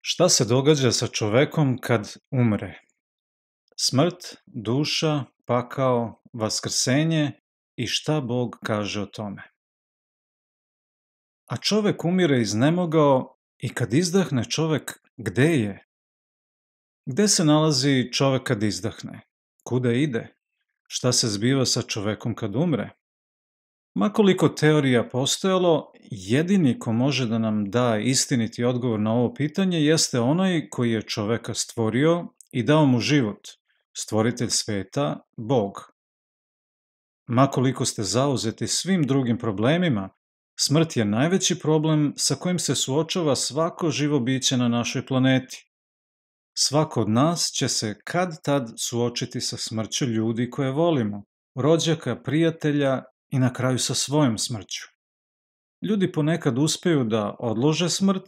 Šta se događa sa čovekom kad umre? Smrt, duša, pakao, vaskrsenje i šta Bog kaže o tome? A čovek umire iznemogao i kad izdahne čovek, gde je? Gde se nalazi čovek kad izdahne? Kuda ide? šta se zbiva sa čovekom kad umre. Makoliko teorija postojalo, jedini ko može da nam da istiniti odgovor na ovo pitanje jeste onaj koji je čoveka stvorio i dao mu život, stvoritelj sveta, Bog. Makoliko ste zauzeti svim drugim problemima, smrt je najveći problem sa kojim se suočava svako živo biće na našoj planeti. Svako od nas će se kad tad suočiti sa smrću ljudi koje volimo, rođaka, prijatelja i na kraju sa svojom smrću. Ljudi ponekad uspeju da odlože smrt,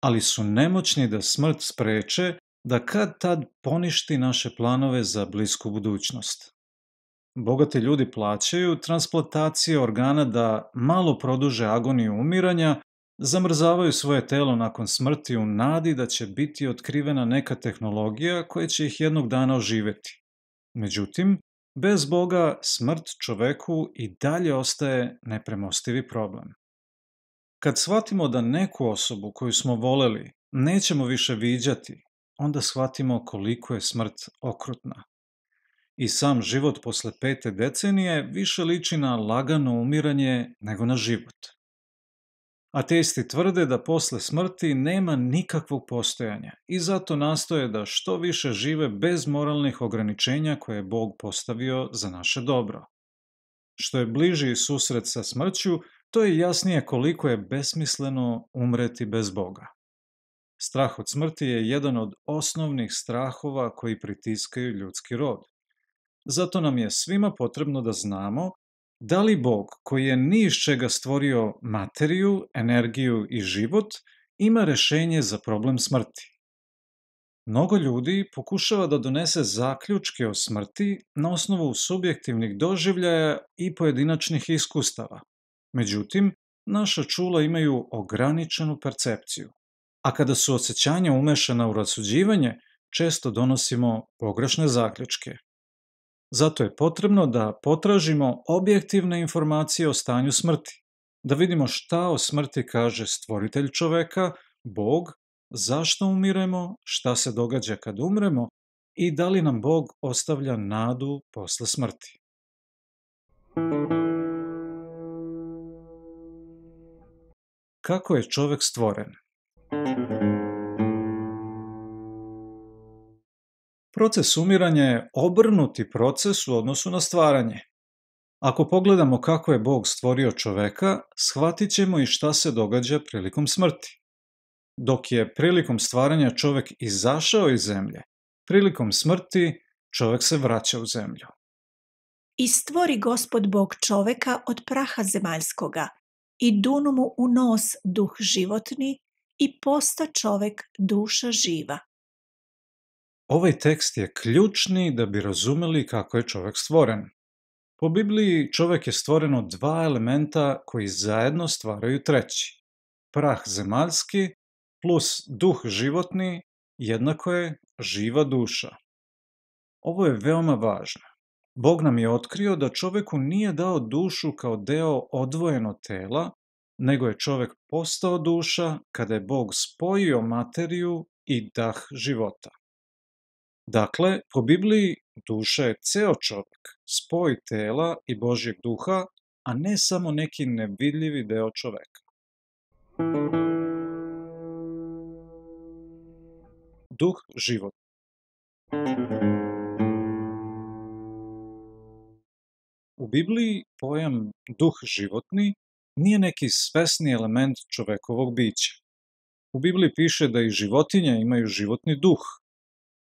ali su nemoćni da smrt spreče da kad tad poništi naše planove za blisku budućnost. Bogate ljudi plaćaju transplantacije organa da malo produže agoniju umiranja zamrzavaju svoje telo nakon smrti u nadi da će biti otkrivena neka tehnologija koja će ih jednog dana oživeti. Međutim, bez Boga smrt čoveku i dalje ostaje nepremostivi problem. Kad shvatimo da neku osobu koju smo voleli nećemo više viđati, onda shvatimo koliko je smrt okrutna. I sam život posle pete decenije više liči na lagano umiranje nego na život. Ateisti tvrde da posle smrti nema nikakvog postojanja i zato nastoje da što više žive bez moralnih ograničenja koje je Bog postavio za naše dobro. Što je bliži susret sa smrću, to je jasnije koliko je besmisleno umreti bez Boga. Strah od smrti je jedan od osnovnih strahova koji pritiskaju ljudski rod. Zato nam je svima potrebno da znamo Da li Bog, koji je ni iz čega stvorio materiju, energiju i život, ima rešenje za problem smrti? Mnogo ljudi pokušava da donese zaključke o smrti na osnovu subjektivnih doživljaja i pojedinačnih iskustava. Međutim, naša čula imaju ograničenu percepciju, a kada su osjećanja umešana u rasuđivanje, često donosimo pogrešne zaključke. Zato je potrebno da potražimo objektivne informacije o stanju smrti, da vidimo šta o smrti kaže stvoritelj čoveka, Bog, zašto umiremo, šta se događa kad umremo i da li nam Bog ostavlja nadu posle smrti. Kako je čovek stvoren? Proces umiranja je obrnuti proces u odnosu na stvaranje. Ako pogledamo kako je Bog stvorio čoveka, shvatit ćemo i šta se događa prilikom smrti. Dok je prilikom stvaranja čovek izašao iz zemlje, prilikom smrti čovek se vraća u zemlju. I stvori gospod Bog čoveka od praha zemaljskoga i dunu mu u nos duh životni i posta čovek duša živa. Ovaj tekst je ključni da bi razumeli kako je čovek stvoren. Po Bibliji čovek je stvoren od dva elementa koji zajedno stvaraju treći. Prah zemaljski plus duh životni jednako je živa duša. Ovo je veoma važno. Bog nam je otkrio da čoveku nije dao dušu kao deo odvojeno tela, nego je čovek postao duša kada je Bog spojio materiju i dah života. Dakle, po Bibliji duša je ceo čovjek, spoj tela i Božjeg duha, a ne samo neki nevidljivi deo čoveka. Duh život U Bibliji pojam duh životni nije neki svesni element čovekovog bića. U Bibliji piše da i životinje imaju životni duh,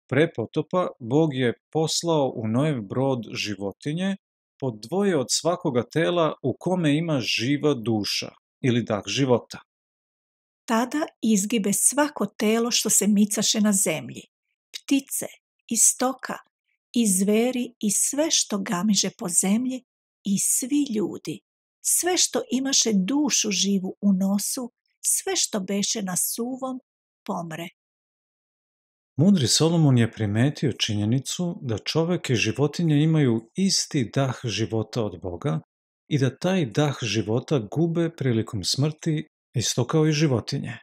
Pre potopa Bog je poslao u Noev brod životinje, po dvoje od svakoga tela u kome ima živa duša ili dah života. Tada izgibe svako telo što se micaše na zemlji, ptice i stoka i zveri i sve što gamiže po zemlji i svi ljudi, sve što imaše dušu živu u nosu, sve što beše na suvom, pomre. Mudri Solomon je primetio činjenicu da čovek i životinje imaju isti dah života od Boga i da taj dah života gube prilikom smrti isto kao i životinje.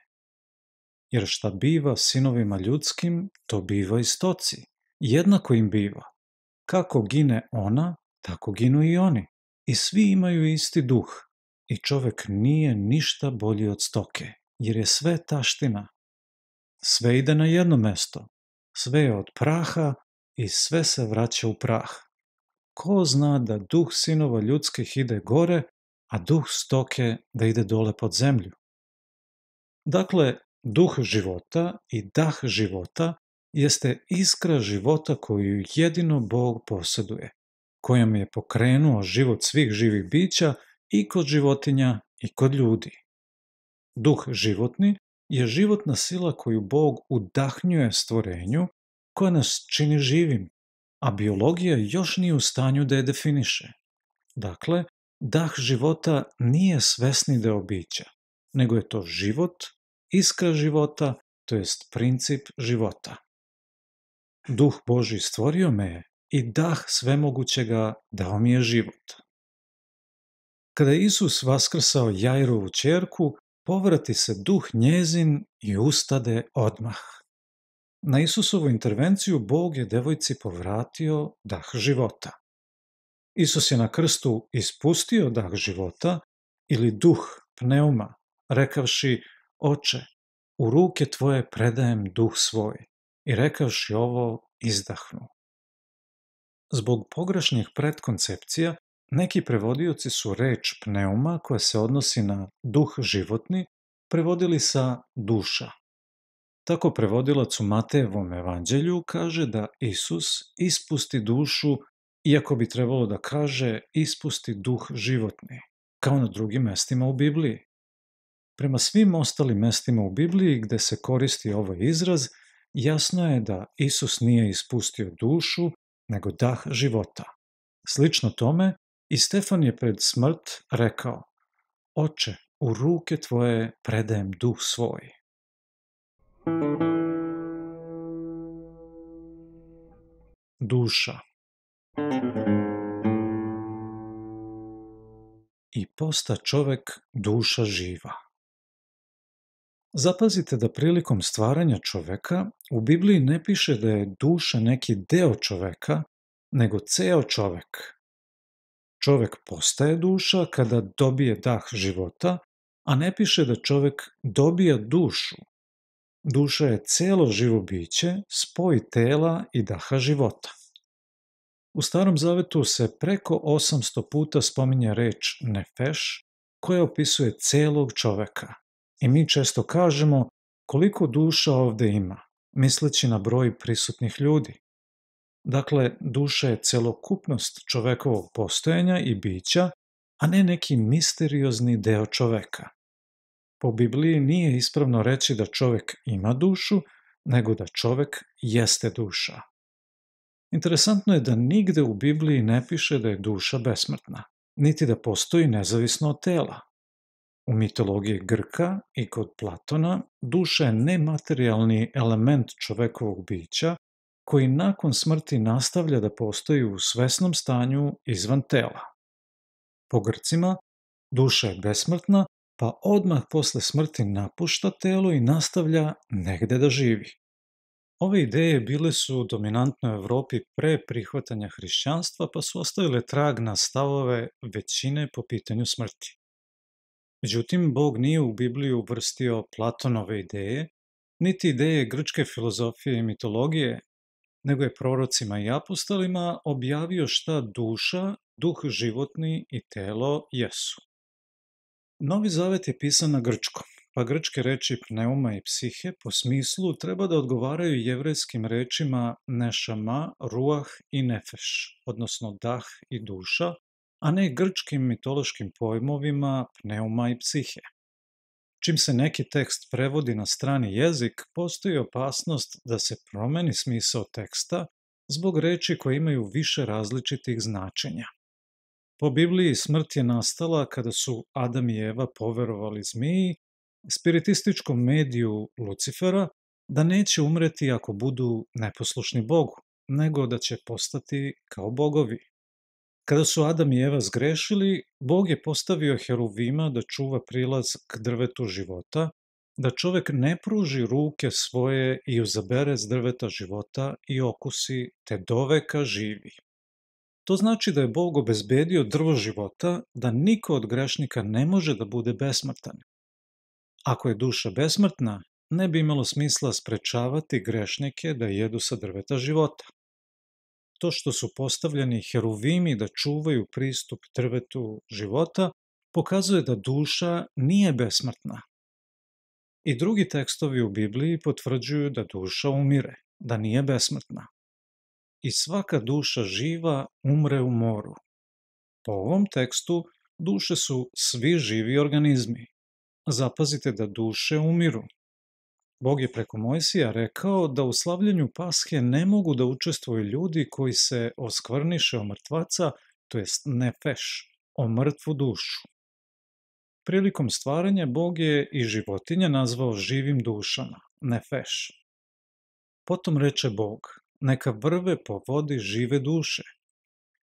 Jer šta biva sinovima ljudskim, to biva i stoci. Jednako im biva. Kako gine ona, tako ginu i oni. I svi imaju isti duh. I čovek nije ništa bolji od stoke, jer je sve taština, Sve ide na jedno mesto. Sve je od praha i sve se vraća u prah. Ko zna da duh sinova ljudskih ide gore, a duh stoke da ide dole pod zemlju? Dakle, duh života i dah života jeste iskra života koju jedino Bog posjeduje, kojom je pokrenuo život svih živih bića i kod životinja i kod ljudi. Duh životni je životna sila koju Bog udahnjuje stvorenju koja nas čini živim, a biologija još nije u stanju da je definiše. Dakle, dah života nije svesni deo bića, nego je to život, iskra života, to jest princip života. Duh Boži stvorio me je i dah svemogućega dao mi je život. Kada je Isus vaskrsao Jairovu čerku, povrati se duh njezin i ustade odmah. Na Isusovu intervenciju Bog je devojci povratio dah života. Isus je na krstu ispustio dah života ili duh pneuma, rekavši, oče, u ruke tvoje predajem duh svoj i rekavši ovo izdahnu. Zbog pogrešnih predkoncepcija, Neki prevodioci su reč pneuma koja se odnosi na duh životni prevodili sa duša. Tako prevodilac u Matejevom evanđelju kaže da Isus ispusti dušu, iako bi trebalo da kaže ispusti duh životni, kao na drugim mestima u Bibliji. Prema svim ostalim mestima u Bibliji gde se koristi ovaj izraz, jasno je da Isus nije ispustio dušu, nego dah života. Slično tome, I Stefan je pred smrt rekao, Oče, u ruke tvoje predajem duh svoj. Duša I posta čovek duša živa. Zapazite da prilikom stvaranja čoveka u Bibliji ne piše da je duša neki deo čoveka, nego ceo čovek, čovek postaje duša kada dobije dah života, a ne piše da čovek dobija dušu. Duša je celo živo biće, spoj tela i daha života. U Starom Zavetu se preko 800 puta spominje reč nefeš, koja opisuje celog čoveka. I mi često kažemo koliko duša ovde ima, misleći na broj prisutnih ljudi. Dakle, duša je celokupnost čovekovog postojanja i bića, a ne neki misteriozni deo čoveka. Po Bibliji nije ispravno reći da čovek ima dušu, nego da čovek jeste duša. Interesantno je da nigde u Bibliji ne piše da je duša besmrtna, niti da postoji nezavisno od tela. U mitologiji Grka i kod Platona duša je nematerijalni element čovekovog bića koji nakon smrti nastavlja da postoji u svesnom stanju izvan tela. Po Grcima, duša je besmrtna, pa odmah posle smrti napušta telo i nastavlja negde da živi. Ove ideje bile su dominantne u Evropi pre prihvatanja hrišćanstva, pa su ostavile trag na stavove većine po pitanju smrti. Međutim, Bog nije u Bibliju uvrstio Platonove ideje, niti ideje grčke filozofije i mitologije, nego je prorocima i apostolima objavio šta duša, duh životni i telo jesu. Novi zavet je pisan na grčkom, pa grčke reči pneuma i psihe po smislu treba da odgovaraju jevrejskim rečima nešama, ruah i nefeš, odnosno dah i duša, a ne grčkim mitološkim pojmovima pneuma i psihe. Čim se neki tekst prevodi na strani jezik, postoji opasnost da se promeni smisao teksta zbog reči koje imaju više različitih značenja. Po Bibliji smrt je nastala kada su Adam i Eva poverovali zmiji, spiritističkom mediju Lucifera, da neće umreti ako budu neposlušni Bogu, nego da će postati kao bogovi. Kada su Adam i Eva zgrešili, Bog je postavio heruvima da čuva prilaz k drvetu života, da čovek ne pruži ruke svoje i uzabere z drveta života i okusi, te doveka živi. To znači da je Bog obezbedio drvo života, da niko od grešnika ne može da bude besmrtan. Ako je duša besmrtna, ne bi imalo smisla sprečavati grešnike da jedu sa drveta života to što su postavljeni heruvimi da čuvaju pristup trvetu života, pokazuje da duša nije besmrtna. I drugi tekstovi u Bibliji potvrđuju da duša umire, da nije besmrtna. I svaka duša živa umre u moru. Po ovom tekstu duše su svi živi organizmi. Zapazite da duše umiru, Bog je preko Mojsija rekao da u slavljenju Pashe ne mogu da učestvuju ljudi koji se oskvrniše o mrtvaca, to jest nefeš, o mrtvu dušu. Prilikom stvaranja Bog je i životinje nazvao živim dušama, nefeš. Potom reče Bog, neka vrve po vodi žive duše.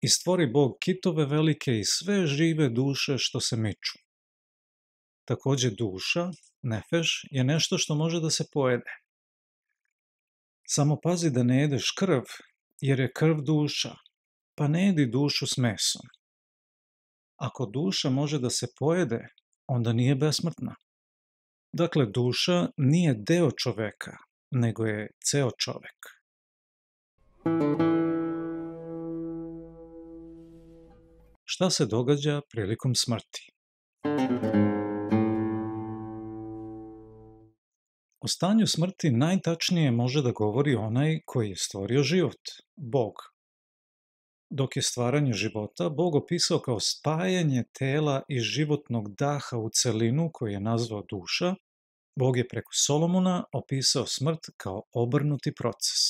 I stvori Bog kitove velike i sve žive duše što se miču. Takođe duša, nefeš, je nešto što može da se pojede. Samo pazi da ne jedeš krv, jer je krv duša, pa ne jedi dušu s mesom. Ako duša može da se pojede, onda nije besmrtna. Dakle, duša nije deo čoveka, nego je ceo čovek. Šta se događa prilikom smrti? Thank you. O stanju smrti najtačnije može da govori onaj koji je stvorio život, Bog. Dok je stvaranje života, Bog opisao kao spajanje tela i životnog daha u celinu koju je nazvao duša, Bog je preko Solomona opisao smrt kao obrnuti proces.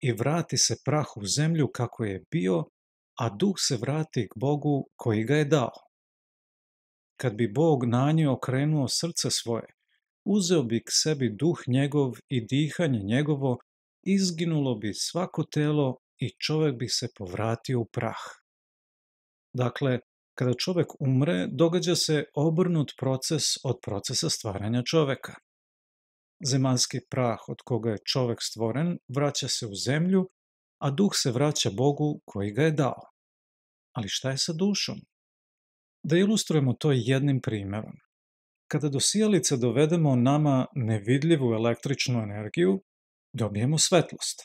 I vrati se prah u zemlju kako je bio, a duh se vrati k Bogu koji ga je dao. Kad bi Bog na nje okrenuo srce svoje, uzeo bi k sebi duh njegov i dihanje njegovo, izginulo bi svako telo i čovek bi se povratio u prah. Dakle, kada čovek umre, događa se obrnut proces od procesa stvaranja čoveka. Zemanski prah od koga je čovek stvoren vraća se u zemlju, a duh se vraća Bogu koji ga je dao. Ali šta je sa dušom? Da ilustrujemo to jednim primerom. Kada do sijalice dovedemo nama nevidljivu električnu energiju, dobijemo svetlost.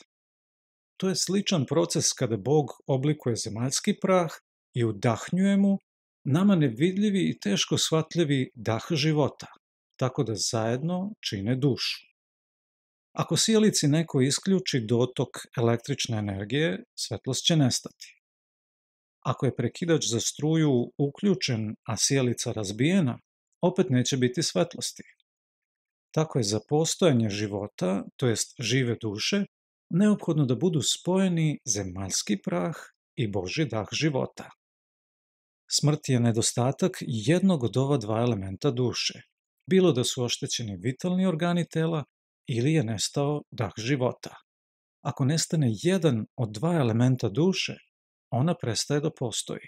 To je sličan proces kada Bog oblikuje zemaljski prah i udahnjuje mu nama nevidljivi i teško shvatljivi dah života, tako da zajedno čine dušu. Ako sjelici neko isključi dotok električne energije, svetlost će nestati. Ako je prekidač za struju uključen, a sjelica razbijena, opet neće biti svetlosti. Tako je za postojanje života, to jest žive duše, neophodno da budu spojeni zemaljski prah i Boži dah života. Smrt je nedostatak jednog od ova dva elementa duše, bilo da su oštećeni vitalni organi tela ili je nestao dah života. Ako nestane jedan od dva elementa duše, ona prestaje da postoji.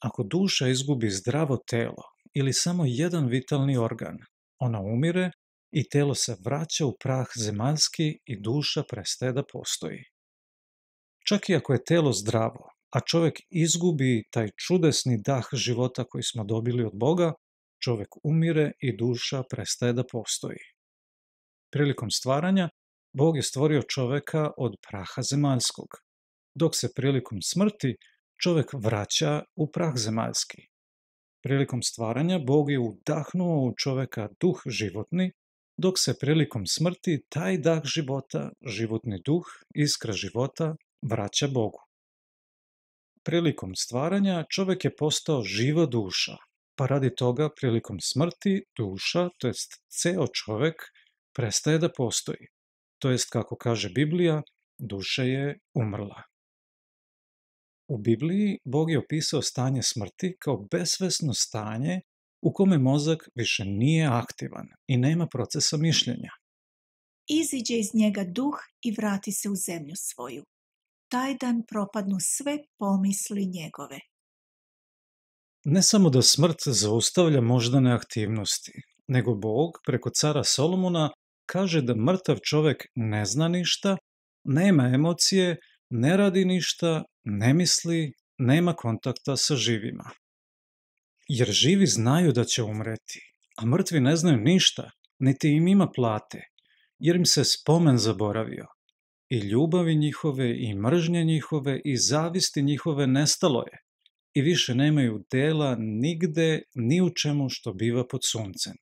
Ako duša izgubi zdravo telo, ili samo jedan vitalni organ. Ona umire i telo se vraća u prah zemaljski i duša prestaje da postoji. Čak i ako je telo zdravo, a čovek izgubi taj čudesni dah života koji smo dobili od Boga, čovek umire i duša prestaje da postoji. Prilikom stvaranja, Bog je stvorio čoveka od praha zemaljskog, dok se prilikom smrti čovek vraća u prah zemaljski. Prilikom stvaranja Bog je udahnuo u čoveka duh životni, dok se prilikom smrti taj dah života, životni duh, iskra života, vraća Bogu. Prilikom stvaranja čovek je postao živa duša, pa radi toga prilikom smrti duša, to jest ceo čovek, prestaje da postoji. To jest, kako kaže Biblija, duša je umrla. U Bibliji Bog je opisao stanje smrti kao besvesno stanje u kome mozak više nije aktivan i nema procesa mišljenja. Iziđe iz njega duh i vrati se u zemlju svoju. Taj dan propadnu sve pomisli njegove. Ne samo da smrt zaustavlja moždane aktivnosti, nego Bog preko cara Solomona kaže da mrtav čovek ne zna ništa, nema emocije ne radi ništa, ne misli, nema kontakta sa živima. Jer živi znaju da će umreti, a mrtvi ne znaju ništa, niti im ima plate, jer im se spomen zaboravio. I ljubavi njihove, i mržnje njihove, i zavisti njihove nestalo je, i više nemaju dela nigde, ni u čemu što biva pod suncem.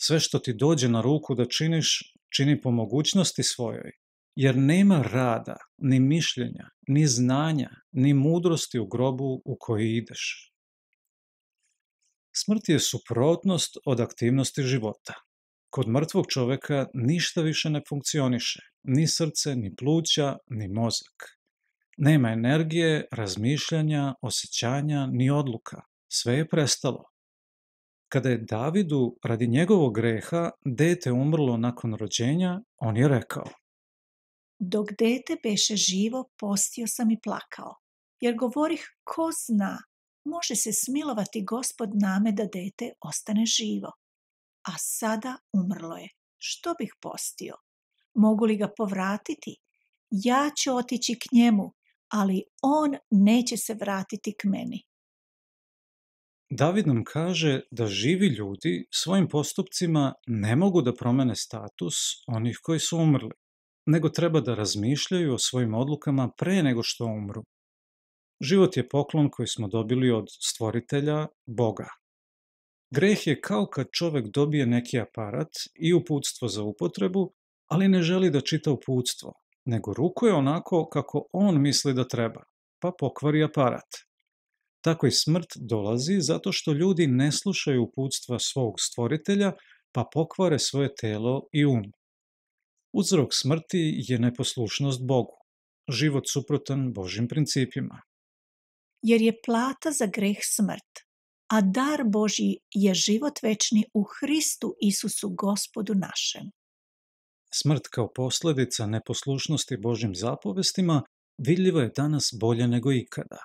Sve što ti dođe na ruku da činiš, čini po mogućnosti svojoj, jer nema rada, ni mišljenja, ni znanja, ni mudrosti u grobu u koji ideš. Smrt je suprotnost od aktivnosti života. Kod mrtvog čoveka ništa više ne funkcioniše, ni srce, ni pluća, ni mozak. Nema energije, razmišljanja, osjećanja, ni odluka. Sve je prestalo. Kada je Davidu radi njegovog greha dete umrlo nakon rođenja, on je rekao – Dok dete beše živo, postio sam i plakao, jer govorih ko zna, može se smilovati gospod name da dete ostane živo. A sada umrlo je, što bih postio? Mogu li ga povratiti? Ja ću otići k njemu, ali on neće se vratiti k meni. David nam kaže da živi ljudi svojim postupcima ne mogu da promene status onih koji su umrli nego treba da razmišljaju o svojim odlukama pre nego što umru. Život je poklon koji smo dobili od stvoritelja, Boga. Greh je kao kad čovek dobije neki aparat i uputstvo za upotrebu, ali ne želi da čita uputstvo, nego rukuje onako kako on misli da treba, pa pokvari aparat. Tako i smrt dolazi zato što ljudi ne slušaju uputstva svog stvoritelja, pa pokvare svoje telo i um. Uzrok smrti je neposlušnost Bogu, život suprotan Božim principima. Jer je plata za greh smrt, a dar Božji je život večni u Hristu Isusu gospodu našem. Smrt kao posledica neposlušnosti Božim zapovestima vidljiva je danas bolje nego ikada.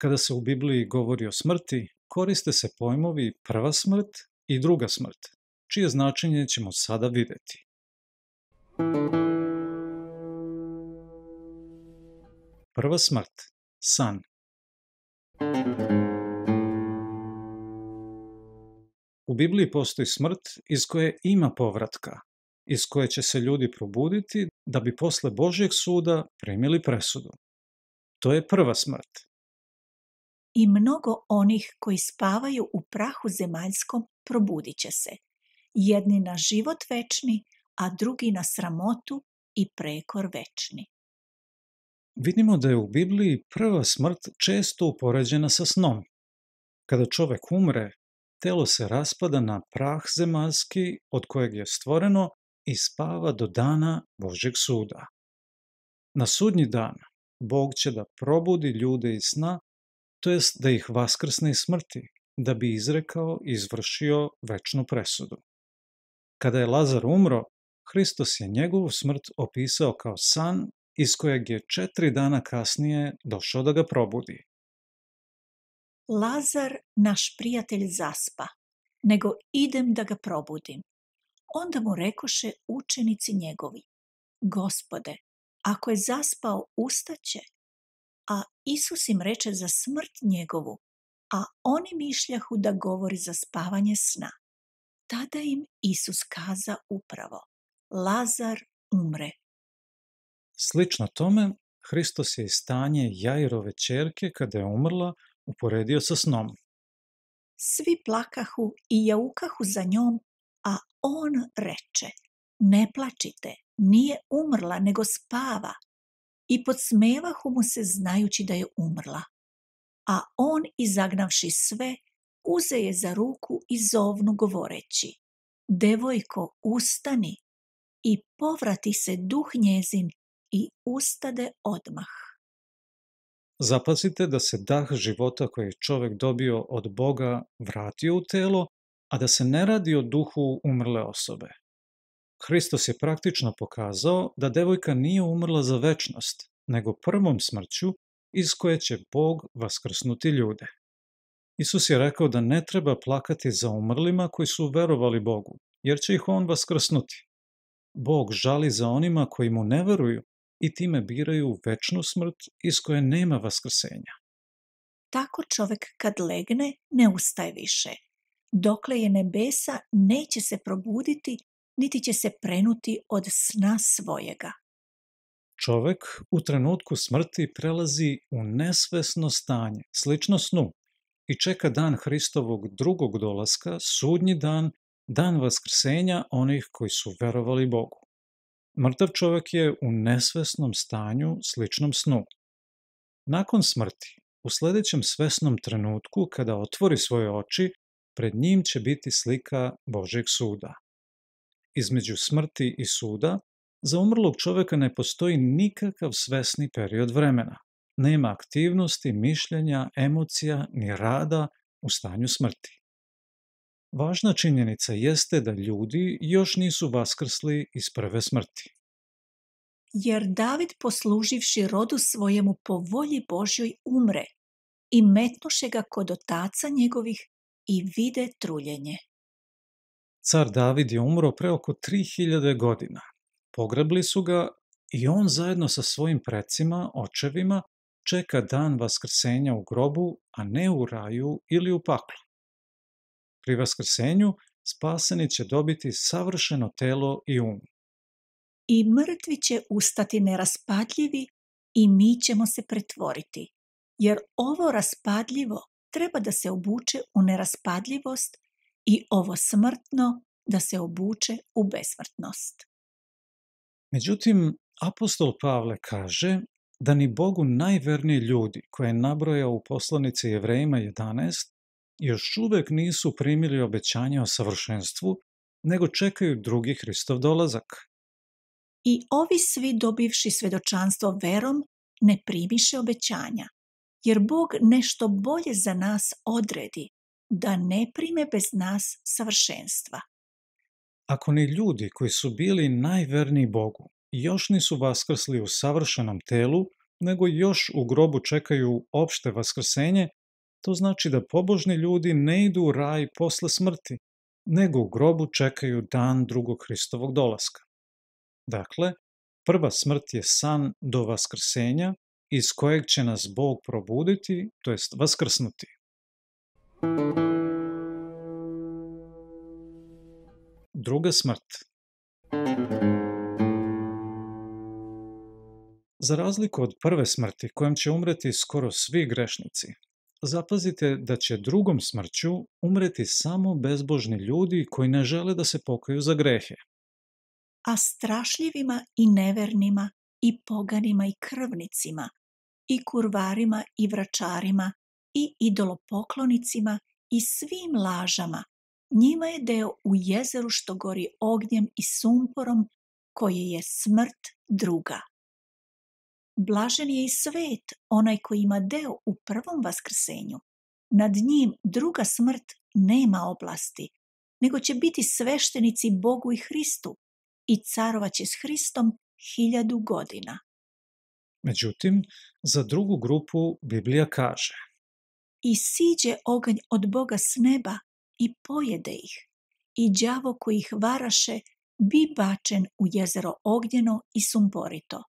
Kada se u Bibliji govori o smrti, koriste se pojmovi prva smrt i druga smrt, čije značenje ćemo sada videti. Prva smrt. San. U Bibliji postoji smrt iz koje ima povratka, iz koje će se ljudi probuditi da bi posle Božjeg suda primili presudu. To je prva smrt. I mnogo onih koji spavaju u prahu zemaljskom probudit će se, jedni na život večni, a drugi na sramotu i prekor večni. Vidimo da je u Bibliji prva smrt često upoređena sa snom. Kada čovek umre, telo se raspada na prah zemaljski od kojeg je stvoreno i spava do dana Božeg suda. Na sudnji dan Bog će da probudi ljude iz sna, to jest da ih vaskrsne iz smrti, da bi izrekao i izvršio večnu presudu. Kada je Lazar umro, Hristos je njegovu smrt opisao kao san iz kojeg je četiri dana kasnije došao da ga probudi. Lazar, naš prijatelj, zaspa, nego idem da ga probudim. Onda mu rekoše učenici njegovi, gospode, ako je zaspao, ustaće. A Isus im reče za smrt njegovu, a oni mišljahu da govori za spavanje sna. Tada im Isus kaza upravo, Lazar umre. Slično tome, Hristos je stanje Jairove čerke kada je umrla uporedio sa snom. Svi plakahu i jaukahu za njom, a on reče, ne plačite, nije umrla, nego spava. I podsmevahu mu se znajući da je umrla. A on, izagnavši sve, uze je za ruku i zovnu govoreći, devojko, ustani, i povrati se duh njezin i ustade odmah. Zapazite da se dah života koji je čovek dobio od Boga vratio u telo, a da se ne radi o duhu umrle osobe. Hristos je praktično pokazao da devojka nije umrla za večnost, nego prvom smrću iz koje će Bog vaskrsnuti ljude. Isus je rekao da ne treba plakati za umrlima koji su verovali Bogu, jer će ih On vaskrsnuti. Bog žali za onima koji mu ne veruju i time biraju večnu smrt iz koje nema vaskrsenja. Tako čovek kad legne ne ustaje više. Dokle je nebesa neće se probuditi niti će se prenuti od sna svojega. Čovek u trenutku smrti prelazi u nesvesno stanje, slično snu, i čeka dan Hristovog drugog dolaska, sudnji dan dan vaskrsenja onih koji su verovali Bogu. Mrtav čovek je u nesvesnom stanju sličnom snu. Nakon smrti, u sledećem svesnom trenutku kada otvori svoje oči, pred njim će biti slika Božeg suda. Između smrti i suda, za umrlog čoveka ne postoji nikakav svesni period vremena. Nema aktivnosti, mišljenja, emocija ni rada u stanju smrti. Važna činjenica jeste da ljudi još nisu vaskrsli iz prve smrti. Jer David posluživši rodu svojemu po volji Božjoj umre i metnuše ga kod otaca njegovih i vide truljenje. Car David je umro pre oko 3000 godina. Pogrebli su ga i on zajedno sa svojim precima, očevima, čeka dan vaskrsenja u grobu, a ne u raju ili u paklu. Pri vaskrsenju spaseni će dobiti savršeno telo i um. I mrtvi će ustati neraspadljivi i mi ćemo se pretvoriti, jer ovo raspadljivo treba da se obuče u neraspadljivost i ovo smrtno da se obuče u besmrtnost. Međutim, apostol Pavle kaže da ni Bogu najverniji ljudi koje je nabrojao u poslanici Jevrejima 11 još uvek nisu primili obećanje o savršenstvu, nego čekaju drugi Hristov dolazak. I ovi svi dobivši svedočanstvo verom ne primiše obećanja, jer Bog nešto bolje za nas odredi, da ne prime bez nas savršenstva. Ako ni ljudi koji su bili najverniji Bogu još nisu vaskrsli u savršenom telu, nego još u grobu čekaju opšte vaskrsenje, To znači da pobožni ljudi ne idu u raj posle smrti, nego u grobu čekaju dan drugog Hristovog dolaska. Dakle, prva smrt je san do vaskrsenja iz kojeg će nas Bog probuditi, to jest vaskrsnuti. Druga smrt Za razliku od prve smrti, kojom će umreti skoro svi grešnici, zapazite da će drugom smrću umreti samo bezbožni ljudi koji ne žele da se pokaju za grehe. A strašljivima i nevernima i poganima i krvnicima i kurvarima i vračarima i idolopoklonicima i svim lažama njima je deo u jezeru što gori ognjem i sumporom koji je smrt druga. Blažen je i svet, onaj koji ima deo u prvom vaskrsenju. Nad njim druga smrt nema oblasti, nego će biti sveštenici Bogu i Hristu i carova će s Hristom hiljadu godina. Međutim, za drugu grupu Biblija kaže I siđe oganj od Boga s neba i pojede ih, i đavo koji ih varaše bi bačen u jezero ognjeno i sumborito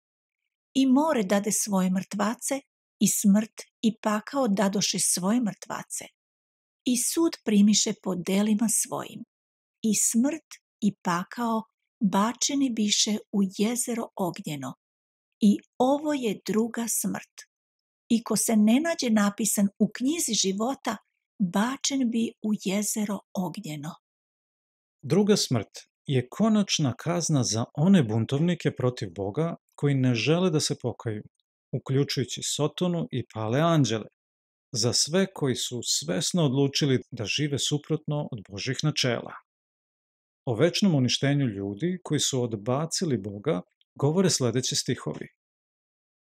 i more dade svoje mrtvace, i smrt i pakao dadoše svoje mrtvace. I sud primiše po delima svojim. I smrt i pakao bačeni biše u jezero ognjeno. I ovo je druga smrt. I ko se ne nađe napisan u knjizi života, bačen bi u jezero ognjeno. Druga smrt je konačna kazna za one buntovnike protiv Boga koji ne žele da se pokaju, uključujući Sotonu i Pale Anđele, za sve koji su svesno odlučili da žive suprotno od Božih načela. O večnom uništenju ljudi koji su odbacili Boga govore sledeći stihovi.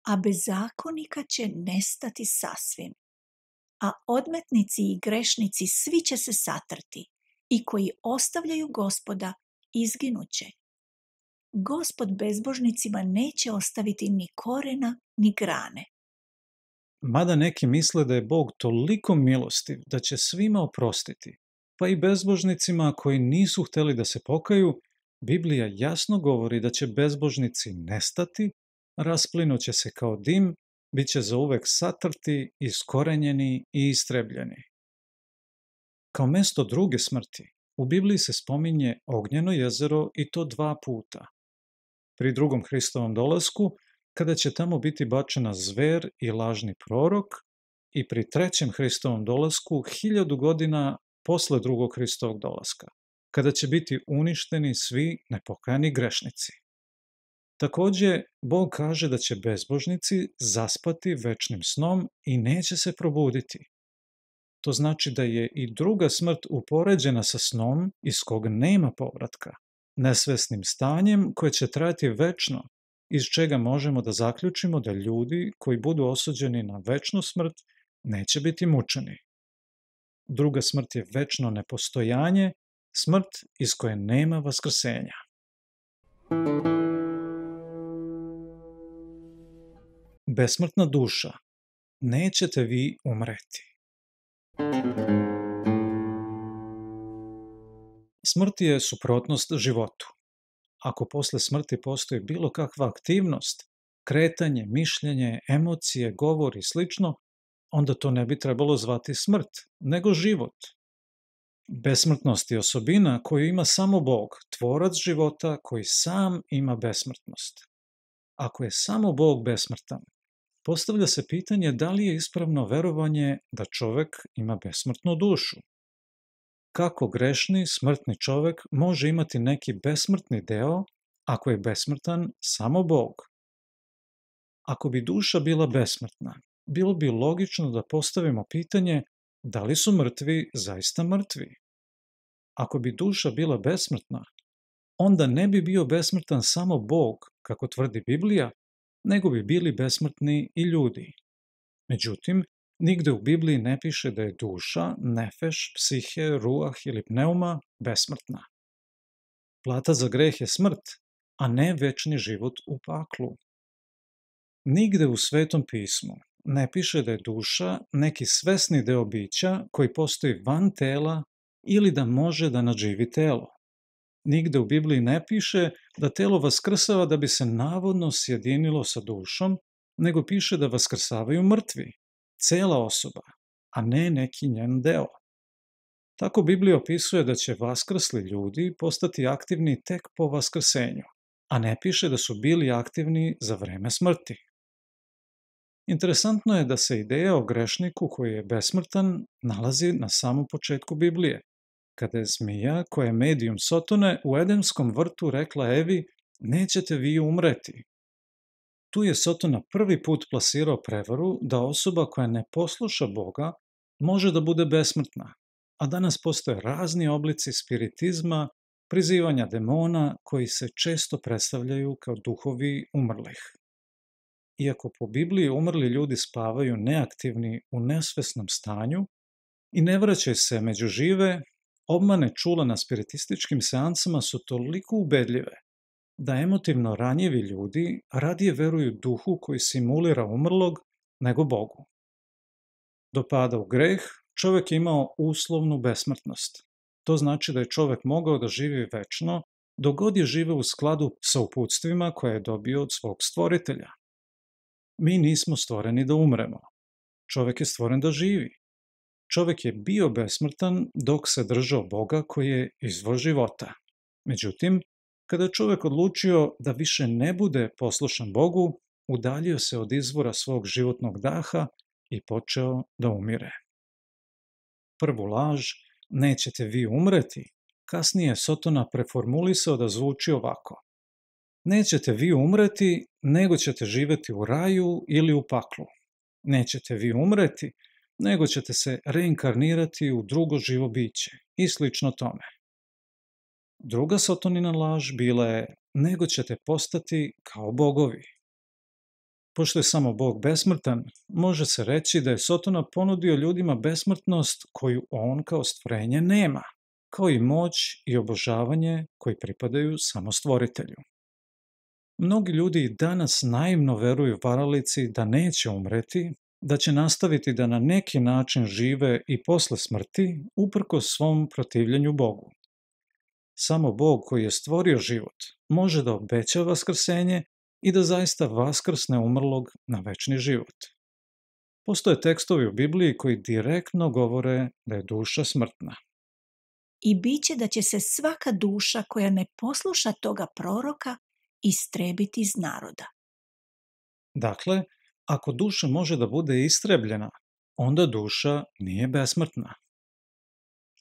A zakonika će nestati sasvim, a odmetnici i grešnici svi će se satrti i koji ostavljaju gospoda izginuće gospod bezbožnicima neće ostaviti ni korena ni grane. Mada neki misle da je Bog toliko milostiv da će svima oprostiti, pa i bezbožnicima koji nisu hteli da se pokaju, Biblija jasno govori da će bezbožnici nestati, rasplinuće će se kao dim, bit će zauvek satrti, iskorenjeni i istrebljeni. Kao mesto druge smrti, u Bibliji se spominje Ognjeno jezero i to dva puta, pri drugom Hristovom dolasku, kada će tamo biti bačena zver i lažni prorok i pri trećem Hristovom dolasku hiljadu godina posle drugog Hristovog dolaska, kada će biti uništeni svi nepokajani grešnici. Takođe, Bog kaže da će bezbožnici zaspati večnim snom i neće se probuditi. To znači da je i druga smrt upoređena sa snom iz kog nema povratka nesvesnim stanjem koje će trajati večno, iz čega možemo da zaključimo da ljudi koji budu osuđeni na večnu smrt neće biti mučeni. Druga smrt je večno nepostojanje, smrt iz koje nema vaskrsenja. Besmrtna duša. Nećete vi umreti. Thank you. Smrt je suprotnost životu. Ako posle smrti postoji bilo kakva aktivnost, kretanje, mišljenje, emocije, govor i slično, onda to ne bi trebalo zvati smrt, nego život. Besmrtnost je osobina koju ima samo Bog, tvorac života koji sam ima besmrtnost. Ako je samo Bog besmrtan, postavlja se pitanje da li je ispravno verovanje da čovek ima besmrtnu dušu kako grešni, smrtni čovek može imati neki besmrtni deo, ako je besmrtan samo Bog. Ako bi duša bila besmrtna, bilo bi logično da postavimo pitanje da li su mrtvi zaista mrtvi. Ako bi duša bila besmrtna, onda ne bi bio besmrtan samo Bog, kako tvrdi Biblija, nego bi bili besmrtni i ljudi. Međutim, Nigde u Bibliji ne piše da je duša, nefeš, psihe, ruah ili pneuma besmrtna. Plata za greh je smrt, a ne večni život u paklu. Nigde u Svetom pismu ne piše da je duša neki svesni deo bića koji postoji van tela ili da može da nadživi telo. Nigde u Bibliji ne piše da telo vaskrsava da bi se navodno sjedinilo sa dušom, nego piše da vaskrsavaju mrtvi cela osoba, a ne neki njen deo. Tako Biblija opisuje da će vaskrsli ljudi postati aktivni tek po vaskrsenju, a ne piše da su bili aktivni za vreme smrti. Interesantno je da se ideja o grešniku koji je besmrtan nalazi na samom početku Biblije, kada je zmija koja je medijum Sotone u Edemskom vrtu rekla Evi nećete vi umreti, Tu je Sotona prvi put plasirao prevaru da osoba koja ne posluša Boga može da bude besmrtna, a danas postoje razni oblici spiritizma, prizivanja demona koji se često predstavljaju kao duhovi umrlih. Iako po Bibliji umrli ljudi spavaju neaktivni u nesvesnom stanju i ne vraćaju se među žive, obmane čula na spiritističkim seancama su toliko ubedljive da emotivno ranjivi ljudi radije veruju duhu koji simulira umrlog nego Bogu. Do pada u greh čovek je imao uslovnu besmrtnost. To znači da je čovek mogao da živi večno dok god je živeo u skladu sa uputstvima koje je dobio od svog stvoritelja. Mi nismo stvoreni da umremo. Čovek je stvoren da živi. Čovek je bio besmrtan dok se držao Boga koji je izvor života. Međutim, Kada je čovek odlučio da više ne bude poslušan Bogu, udaljio se od izvora svog životnog daha i počeo da umire. Prvu laž, nećete vi umreti, kasnije je Sotona preformulisao da zvuči ovako. Nećete vi umreti, nego ćete živeti u raju ili u paklu. Nećete vi umreti, nego ćete se reinkarnirati u drugo živo biće i slično tome. Druga Sotonina laž bila je, nego ćete postati kao bogovi. Pošto je samo Bog besmrtan, može se reći da je Sotona ponudio ljudima besmrtnost koju on kao stvorenje nema, kao i moć i obožavanje koji pripadaju samo stvoritelju. Mnogi ljudi danas naivno veruju varalici da neće umreti, da će nastaviti da na neki način žive i posle smrti, uprko svom protivljenju Bogu. Samo Bog koji je stvorio život može da obeća vaskrsenje i da zaista vaskrsne umrlog na večni život. Postoje tekstovi u Bibliji koji direktno govore da je duša smrtna. I bit će da će se svaka duša koja ne posluša toga proroka istrebiti iz naroda. Dakle, ako duša može da bude istrebljena, onda duša nije besmrtna.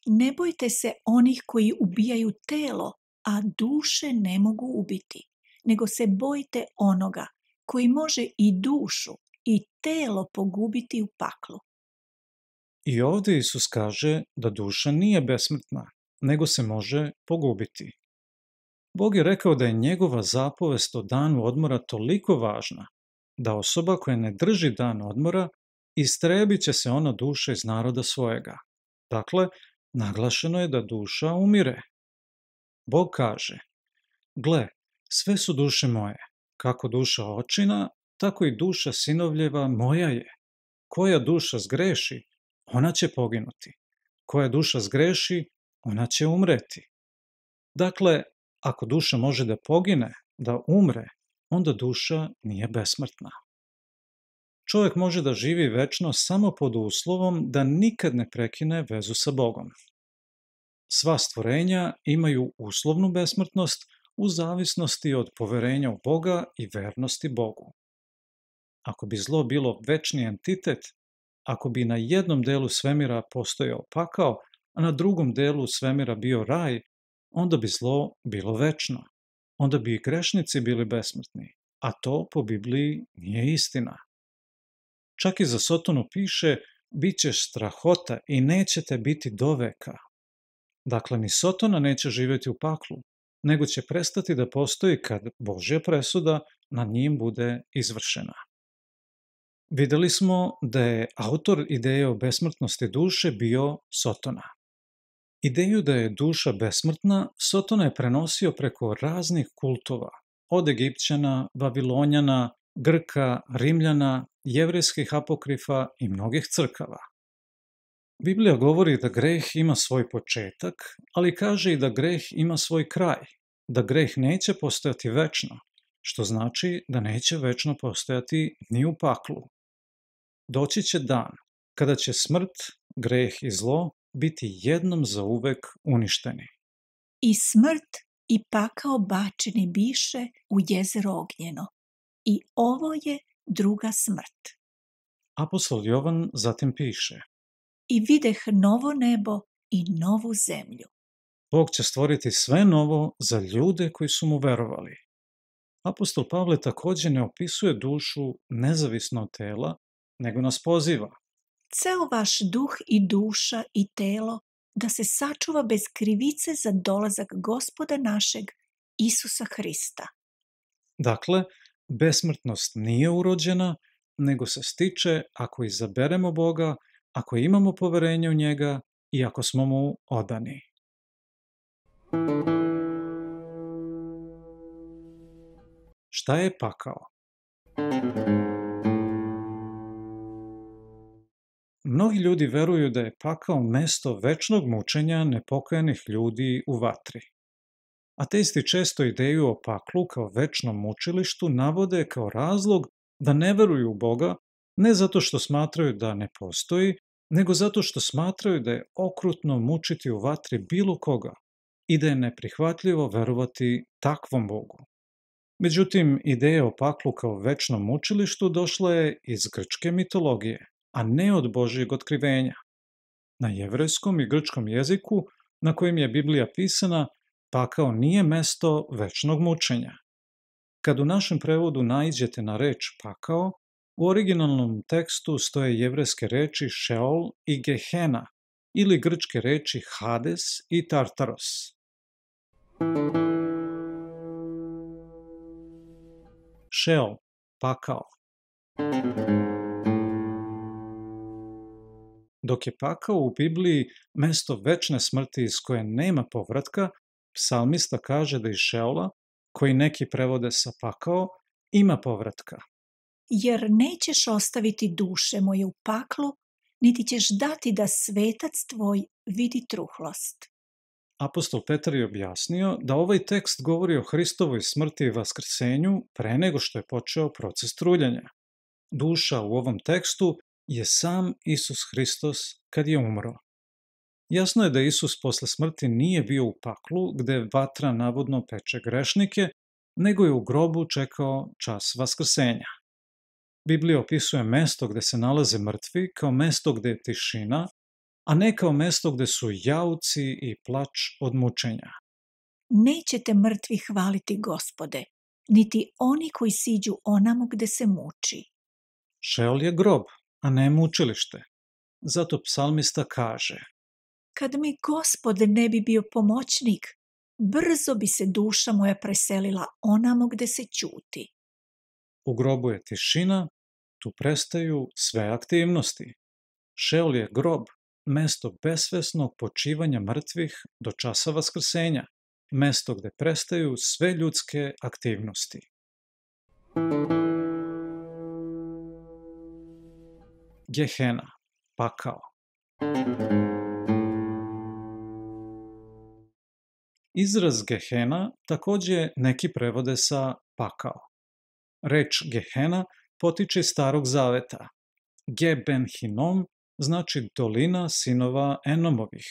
Ne bojte se onih koji ubijaju telo, a duše ne mogu ubiti, nego se bojte onoga koji može i dušu i telo pogubiti u paklu. I ovde Isus kaže da duša nije besmrtna, nego se može pogubiti. Bog je rekao da je njegova zapovest o danu odmora toliko važna da osoba koja ne drži dan odmora istrebit će se ona duša iz naroda svojega. Dakle, Naglašeno je da duša umire. Bog kaže, gle, sve su duše moje, kako duša očina, tako i duša sinovljeva moja je. Koja duša zgreši, ona će poginuti. Koja duša zgreši, ona će umreti. Dakle, ako duša može da pogine, da umre, onda duša nije besmrtna. Čovjek može da živi večno samo pod uslovom da nikad ne prekine vezu sa Bogom. Sva stvorenja imaju uslovnu besmrtnost u zavisnosti od poverenja u Boga i vernosti Bogu. Ako bi zlo bilo večni entitet, ako bi na jednom delu svemira postojao pakao, a na drugom delu svemira bio raj, onda bi zlo bilo večno. Onda bi i grešnici bili besmrtni, a to po Bibliji nije istina. Čak i za Sotonu piše, bit ćeš strahota i nećete biti doveka. Dakle, ni Sotona neće živjeti u paklu, nego će prestati da postoji kad Božja presuda nad njim bude izvršena. Videli smo da je autor ideje o besmrtnosti duše bio Sotona. Ideju da je duša besmrtna Sotona je prenosio preko raznih kultova, od Egipćana, Vavilonjana, Grka, Rimljana, jevrijskih apokrifa i mnogih crkava. Biblija govori da greh ima svoj početak, ali kaže i da greh ima svoj kraj, da greh neće postojati večno, što znači da neće večno postojati ni u paklu. Doći će dan kada će smrt, greh i zlo biti jednom zauvek uništeni. I smrt i pakao bačeni biše u jezero ognjeno, I ovo je druga smrt. Apostol Jovan zatim piše I videh novo nebo i novu zemlju. Bog će stvoriti sve novo za ljude koji su mu verovali. Apostol Pavle takođe ne opisuje dušu nezavisno od tela, nego nas poziva. Ceo vaš duh i duša i telo da se sačuva bez krivice za dolazak gospoda našeg, Isusa Hrista. Dakle, besmrtnost nije urođena, nego se stiče ako izaberemo Boga, ako imamo poverenje u njega i ako smo mu odani. Šta je pakao? Mnogi ljudi veruju da je pakao mesto večnog mučenja nepokajanih ljudi u vatri. Ateisti često ideju o paklu kao večnom mučilištu navode kao razlog da ne veruju u Boga, ne zato što smatraju da ne postoji, nego zato što smatraju da je okrutno mučiti u vatri bilo koga i da je neprihvatljivo verovati takvom Bogu. Međutim, ideja o paklu kao večnom mučilištu došla je iz grčke mitologije, a ne od Božijeg otkrivenja. Na jevrejskom i grčkom jeziku, na kojem je Biblija pisana, pakao nije mesto večnog mučenja. Kad u našem prevodu naiđete na reč pakao, u originalnom tekstu stoje jevreske reči Sheol i Gehena, ili grčke reči Hades i Tartaros. Sheol, pakao. Dok je pakao u Bibliji mesto večne smrti iz koje nema povratka, psalmista kaže da iz Šeola, koji neki prevode sa pakao, ima povratka. Jer nećeš ostaviti duše moje u paklu, niti ćeš dati da svetac tvoj vidi truhlost. Apostol Petar je objasnio da ovaj tekst govori o Hristovoj smrti i vaskrsenju pre nego što je počeo proces truljanja. Duša u ovom tekstu je sam Isus Hristos kad je umro. Jasno je da Isus posle smrti nije bio u paklu, gde vatra navodno peče grešnike, nego je u grobu čekao čas vaskrsenja. Biblija opisuje mesto gde se nalaze mrtvi kao mesto gde je tišina, a ne kao mesto gde su jauci i plač od mučenja. Nećete mrtvi hvaliti gospode, niti oni koji siđu onamo gde se muči. Šeol je grob, a ne mučilište. Zato psalmista kaže – Kad mi gospod ne bi bio pomoćnik, brzo bi se duša moja preselila onamo gde se ćuti. U grobu je tišina, tu prestaju sve aktivnosti. Šeol je grob, mesto besvesnog počivanja mrtvih do časa vaskrsenja, mesto gde prestaju sve ljudske aktivnosti. Gehena, pakao. Izraz Gehena takođe neki prevode sa pakao. Reč Gehena potiče iz Starog Zaveta. Geben Hinom znači dolina sinova Enomovih.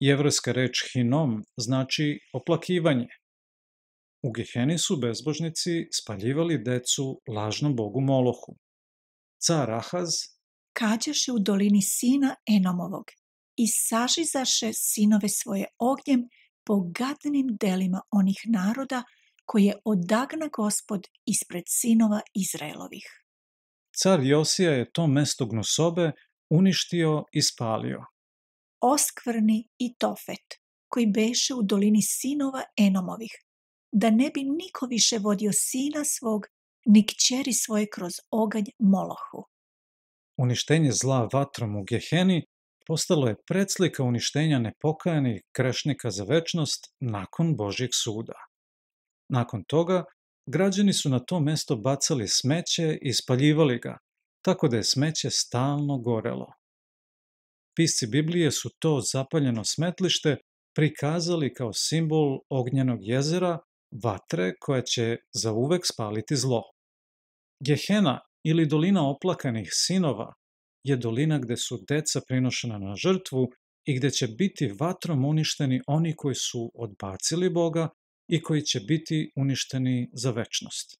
Jevreska reč Hinom znači oplakivanje. U Geheni su bezbožnici spaljivali decu lažnom bogu Molohu. Car Ahaz kađaše u dolini sina Enomovog i sažizaše sinove svoje ognjem bogatnim delima onih naroda koje odagna gospod ispred sinova Izraelovih. Car Josija je to mesto gnosobe uništio i spalio. Oskvrni i Tofet, koji beše u dolini sinova Enomovih, da ne bi niko više vodio sina svog, ni kćeri svoje kroz oganj Molohu. Uništenje zla vatrom u Geheni postalo je predslika uništenja nepokajani krešnika za večnost nakon Božjeg suda. Nakon toga, građani su na to mesto bacali smeće i spaljivali ga, tako da je smeće stalno gorelo. Pisci Biblije su to zapaljeno smetlište prikazali kao simbol ognjenog jezera, vatre koja će zauvek spaliti zlo. Gehena ili dolina oplakanih sinova je dolina gde su deca prinošena na žrtvu i gde će biti vatrom uništeni oni koji su odbacili Boga i koji će biti uništeni za večnost.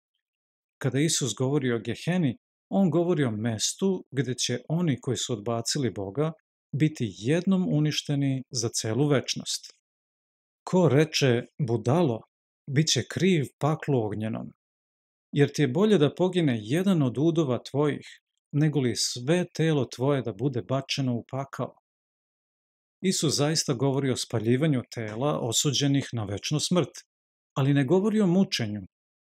Kada Isus govori o Geheni, on govori o mestu gde će oni koji su odbacili Boga biti jednom uništeni za celu večnost. Ko reče budalo, bit će kriv paklu ognjenom, jer ti je bolje da pogine jedan od udova tvojih, nego li sve telo tvoje da bude bačeno u pakao. Isus zaista govori o spaljivanju tela osuđenih na večnu smrt, ali ne govori o mučenju,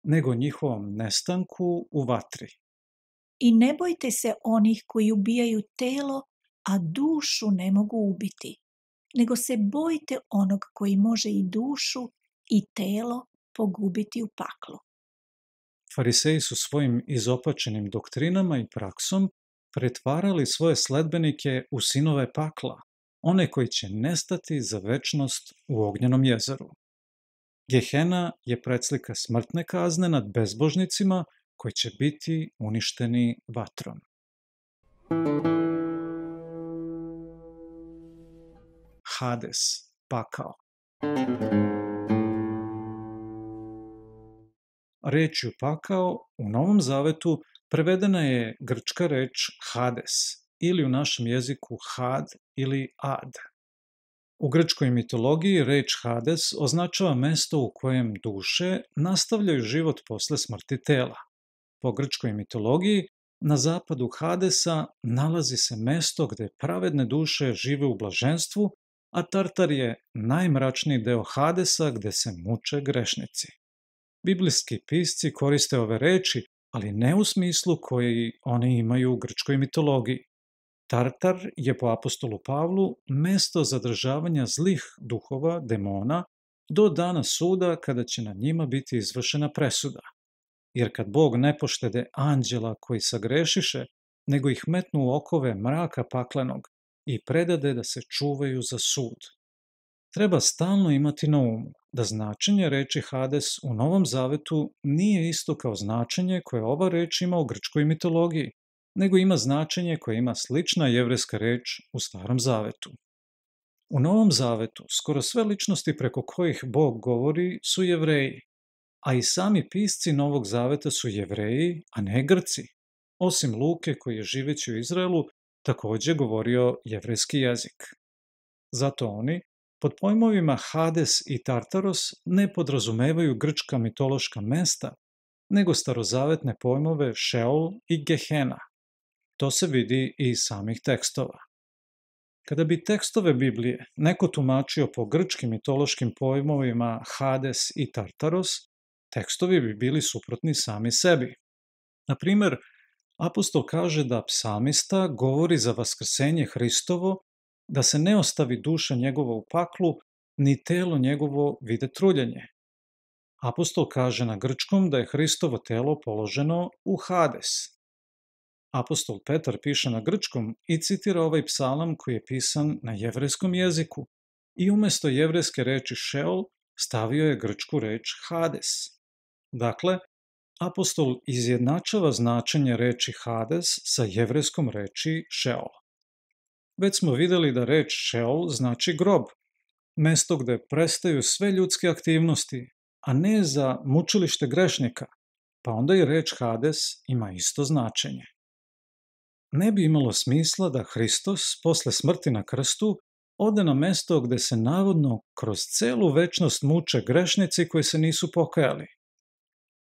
nego o njihovom nestanku u vatri. I ne bojte se onih koji ubijaju telo, a dušu ne mogu ubiti, nego se bojte onog koji može i dušu i telo pogubiti u paklu. Fariseji su svojim izopačenim doktrinama i praksom pretvarali svoje sledbenike u sinove pakla, one koji će nestati za večnost u ognjenom jezeru. Gehena je predslika smrtne kazne nad bezbožnicima koji će biti uništeni vatrom. Hades, pakao. reč pakao u Novom Zavetu prevedena je grčka reč Hades ili u našem jeziku Had ili Ad. U grčkoj mitologiji reč Hades označava mesto u kojem duše nastavljaju život posle smrti tela. Po grčkoj mitologiji, na zapadu Hadesa nalazi se mesto gde pravedne duše žive u blaženstvu, a Tartar je najmračniji deo Hadesa gde se muče grešnici. Biblijski pisci koriste ove reči, ali ne u smislu koji oni imaju u grčkoj mitologiji. Tartar je po apostolu Pavlu mesto zadržavanja zlih duhova, demona, do dana suda kada će na njima biti izvršena presuda. Jer kad Bog ne poštede anđela koji sagrešiše, nego ih metnu u okove mraka paklenog i predade da se čuvaju za sud treba stalno imati na umu da značenje reči Hades u Novom Zavetu nije isto kao značenje koje ova reč ima u grčkoj mitologiji, nego ima značenje koje ima slična jevreska reč u Starom Zavetu. U Novom Zavetu skoro sve ličnosti preko kojih Bog govori su jevreji, a i sami pisci Novog Zaveta su jevreji, a ne Grci, osim Luke koji je živeći u Izraelu takođe govorio jevrejski jezik. Zato oni, Pod pojmovima Hades i Tartaros ne podrazumevaju grčka mitološka mesta, nego starozavetne pojmove Šeol i Gehena. To se vidi i iz samih tekstova. Kada bi tekstove Biblije neko tumačio po grčkim mitološkim pojmovima Hades i Tartaros, tekstovi bi bili suprotni sami sebi. Na primer, apostol kaže da psalmista govori za vaskrsenje Hristovo da se ne ostavi duša njegova u paklu, ni telo njegovo vide truljenje. Apostol kaže na grčkom da je Hristovo telo položeno u Hades. Apostol Petar piše na grčkom i citira ovaj psalam koji je pisan na jevrejskom jeziku i umesto jevrejske reči Sheol stavio je grčku reč Hades. Dakle, apostol izjednačava značenje reči Hades sa jevrejskom reči Sheol već smo videli da reč Sheol znači grob, mesto gde prestaju sve ljudske aktivnosti, a ne za mučilište grešnika, pa onda i reč Hades ima isto značenje. Ne bi imalo smisla da Hristos posle smrti na krstu ode na mesto gde se navodno kroz celu večnost muče grešnici koji se nisu pokajali.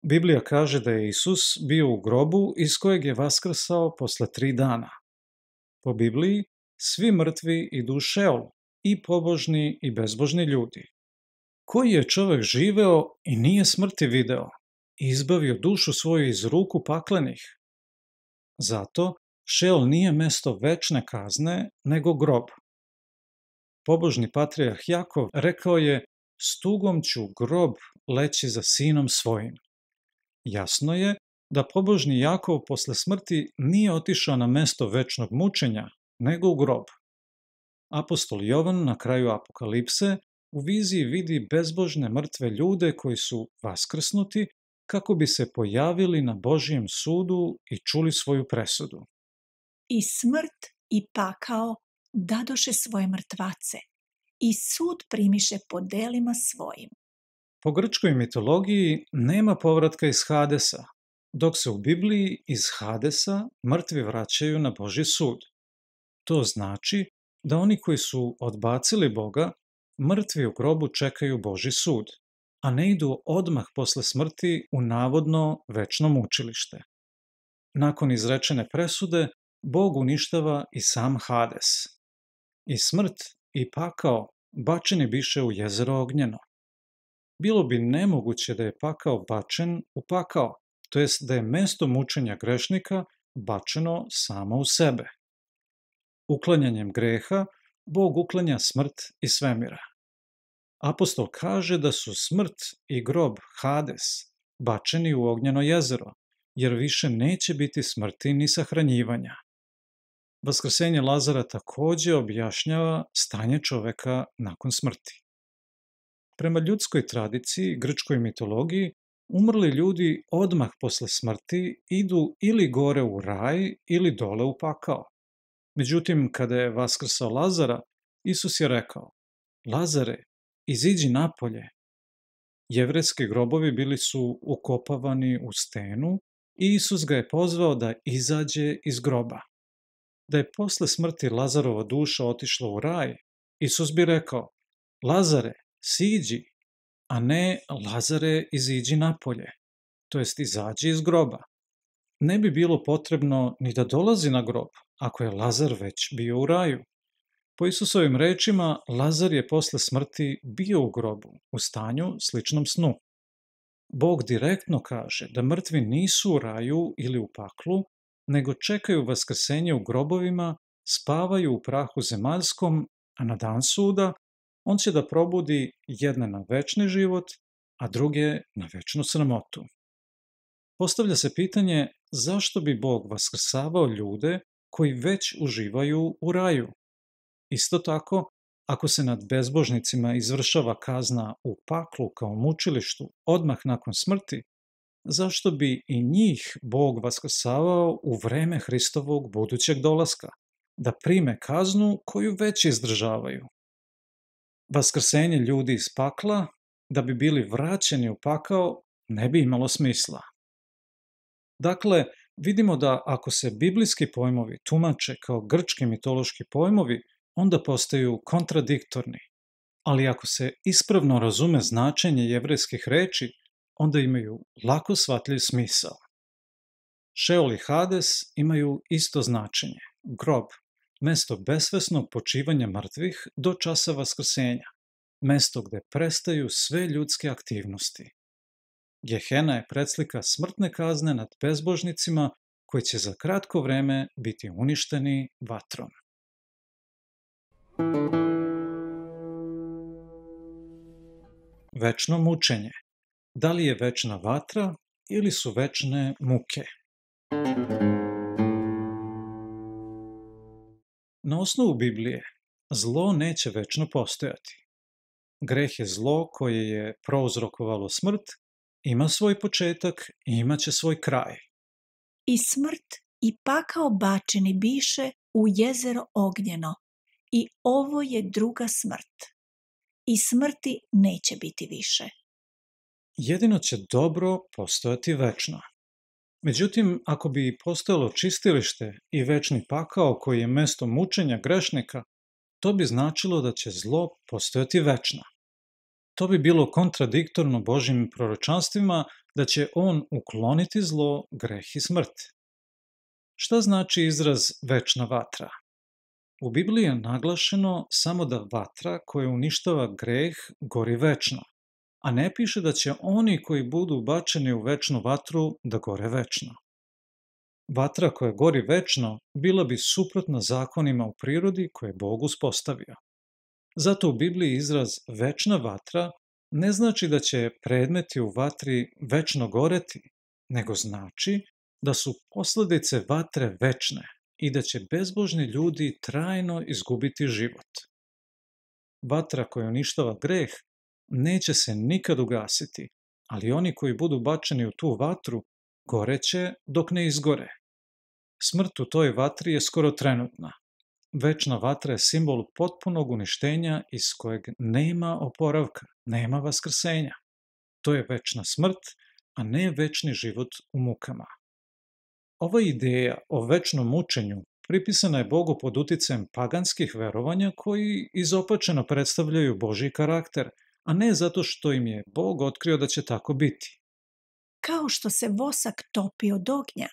Biblija kaže da je Isus bio u grobu iz kojeg je vaskrsao posle tri dana. Po Bibliji, svi mrtvi idu u šeol, i pobožni i bezbožni ljudi. Koji je čovek živeo i nije smrti video, i izbavio dušu svoju iz ruku paklenih? Zato, šeol nije mesto večne kazne, nego grob. Pobožni patrijarh Jakov rekao je, s tugom ću grob leći za sinom svojim. Jasno je da pobožni Jakov posle smrti nije otišao na mesto večnog mučenja, nego u grob. Apostol Jovan na kraju apokalipse u viziji vidi bezbožne mrtve ljude koji su vaskrsnuti kako bi se pojavili na Božijem sudu i čuli svoju presudu. I smrt i pakao dadoše svoje mrtvace i sud primiše po delima svojim. Po grčkoj mitologiji nema povratka iz Hadesa, dok se u Bibliji iz Hadesa mrtvi vraćaju na Boži sud – To znači da oni koji su odbacili Boga, mrtvi u grobu čekaju Boži sud, a ne idu odmah posle smrti u navodno večno mučilište. Nakon izrečene presude, Bog uništava i sam Hades. I smrt i pakao bačeni biše u jezero ognjeno. Bilo bi nemoguće da je pakao bačen u pakao, to jest da je mesto mučenja grešnika bačeno samo u sebe. Uklanjanjem greha, Bog uklanja smrt i svemira. Apostol kaže da su smrt i grob Hades bačeni u ognjeno jezero, jer više neće biti smrti ni sahranjivanja. Vaskrsenje Lazara takođe objašnjava stanje čoveka nakon smrti. Prema ljudskoj tradiciji, grčkoj mitologiji, umrli ljudi odmah posle smrti idu ili gore u raj ili dole u pakao. Međutim, kada je vaskrsao Lazara, Isus je rekao, Lazare, iziđi napolje. Jevreske grobovi bili su ukopavani u stenu i Isus ga je pozvao da izađe iz groba. Da je posle smrti Lazarova duša otišla u raj, Isus bi rekao, Lazare, siđi, a ne Lazare, iziđi napolje, to jest izađi iz groba. Ne bi bilo potrebno ni da dolazi na grob, ako je Lazar već bio u raju? Po Isusovim rečima, Lazar je posle smrti bio u grobu, u stanju sličnom snu. Bog direktno kaže da mrtvi nisu u raju ili u paklu, nego čekaju vaskrsenje u grobovima, spavaju u prahu zemaljskom, a na dan suda on će da probudi jedne na večni život, a druge na večnu sramotu. Postavlja se pitanje zašto bi Bog vaskrsavao ljude koji već uživaju u raju. Isto tako, ako se nad bezbožnicima izvršava kazna u paklu kao mučilištu odmah nakon smrti, zašto bi i njih Bog vaskrsavao u vreme Hristovog budućeg dolaska, da prime kaznu koju već izdržavaju? Vaskrsenje ljudi iz pakla, da bi bili vraćeni u pakao, ne bi imalo smisla. Dakle, vidimo da ako se biblijski pojmovi tumače kao grčki mitološki pojmovi, onda postaju kontradiktorni. Ali ako se ispravno razume značenje jevrejskih reči, onda imaju lako shvatljiv smisao. Šeol i Hades imaju isto značenje, grob, mesto besvesnog počivanja mrtvih do časa vaskrsenja, mesto gde prestaju sve ljudske aktivnosti. Gehena je predslika smrtne kazne nad bezbožnicima koji će za kratko vreme biti uništeni vatrom. Večno mučenje. Da li je večna vatra ili su večne muke? Na osnovu Biblije, zlo neće večno postojati. Greh je zlo koje je prouzrokovalo smrt ima svoj početak i imaće svoj kraj. I smrt i pakao bačeni biše u jezero ognjeno i ovo je druga smrt. I smrti neće biti više. Jedino će dobro postojati večno. Međutim, ako bi postojalo čistilište i večni pakao koji je mesto mučenja grešnika, to bi značilo da će zlo postojati večno. To bi bilo kontradiktorno Božim proročanstvima da će on ukloniti zlo, greh i smrt. Šta znači izraz večna vatra? U Bibliji je naglašeno samo da vatra koja uništava greh gori večno, a ne piše da će oni koji budu bačeni u večnu vatru da gore večno. Vatra koja gori večno bila bi suprotna zakonima u prirodi koje je Bog uspostavio. Zato u Bibliji izraz večna vatra ne znači da će predmeti u vatri večno goreti, nego znači da su posledice vatre večne i da će bezbožni ljudi trajno izgubiti život. Vatra koja uništava greh neće se nikad ugasiti, ali oni koji budu bačeni u tu vatru goreće dok ne izgore. Smrt u toj vatri je skoro trenutna, Večna vatra je simbol potpunog uništenja iz kojeg nema oporavka, nema vaskrsenja. To je večna smrt, a ne večni život u mukama. Ova ideja o večnom mučenju pripisana je Bogu pod uticajem paganskih verovanja koji izopačeno predstavljaju Boži karakter, a ne zato što im je Bog otkrio da će tako biti. Kao što se vosak topi od ognja,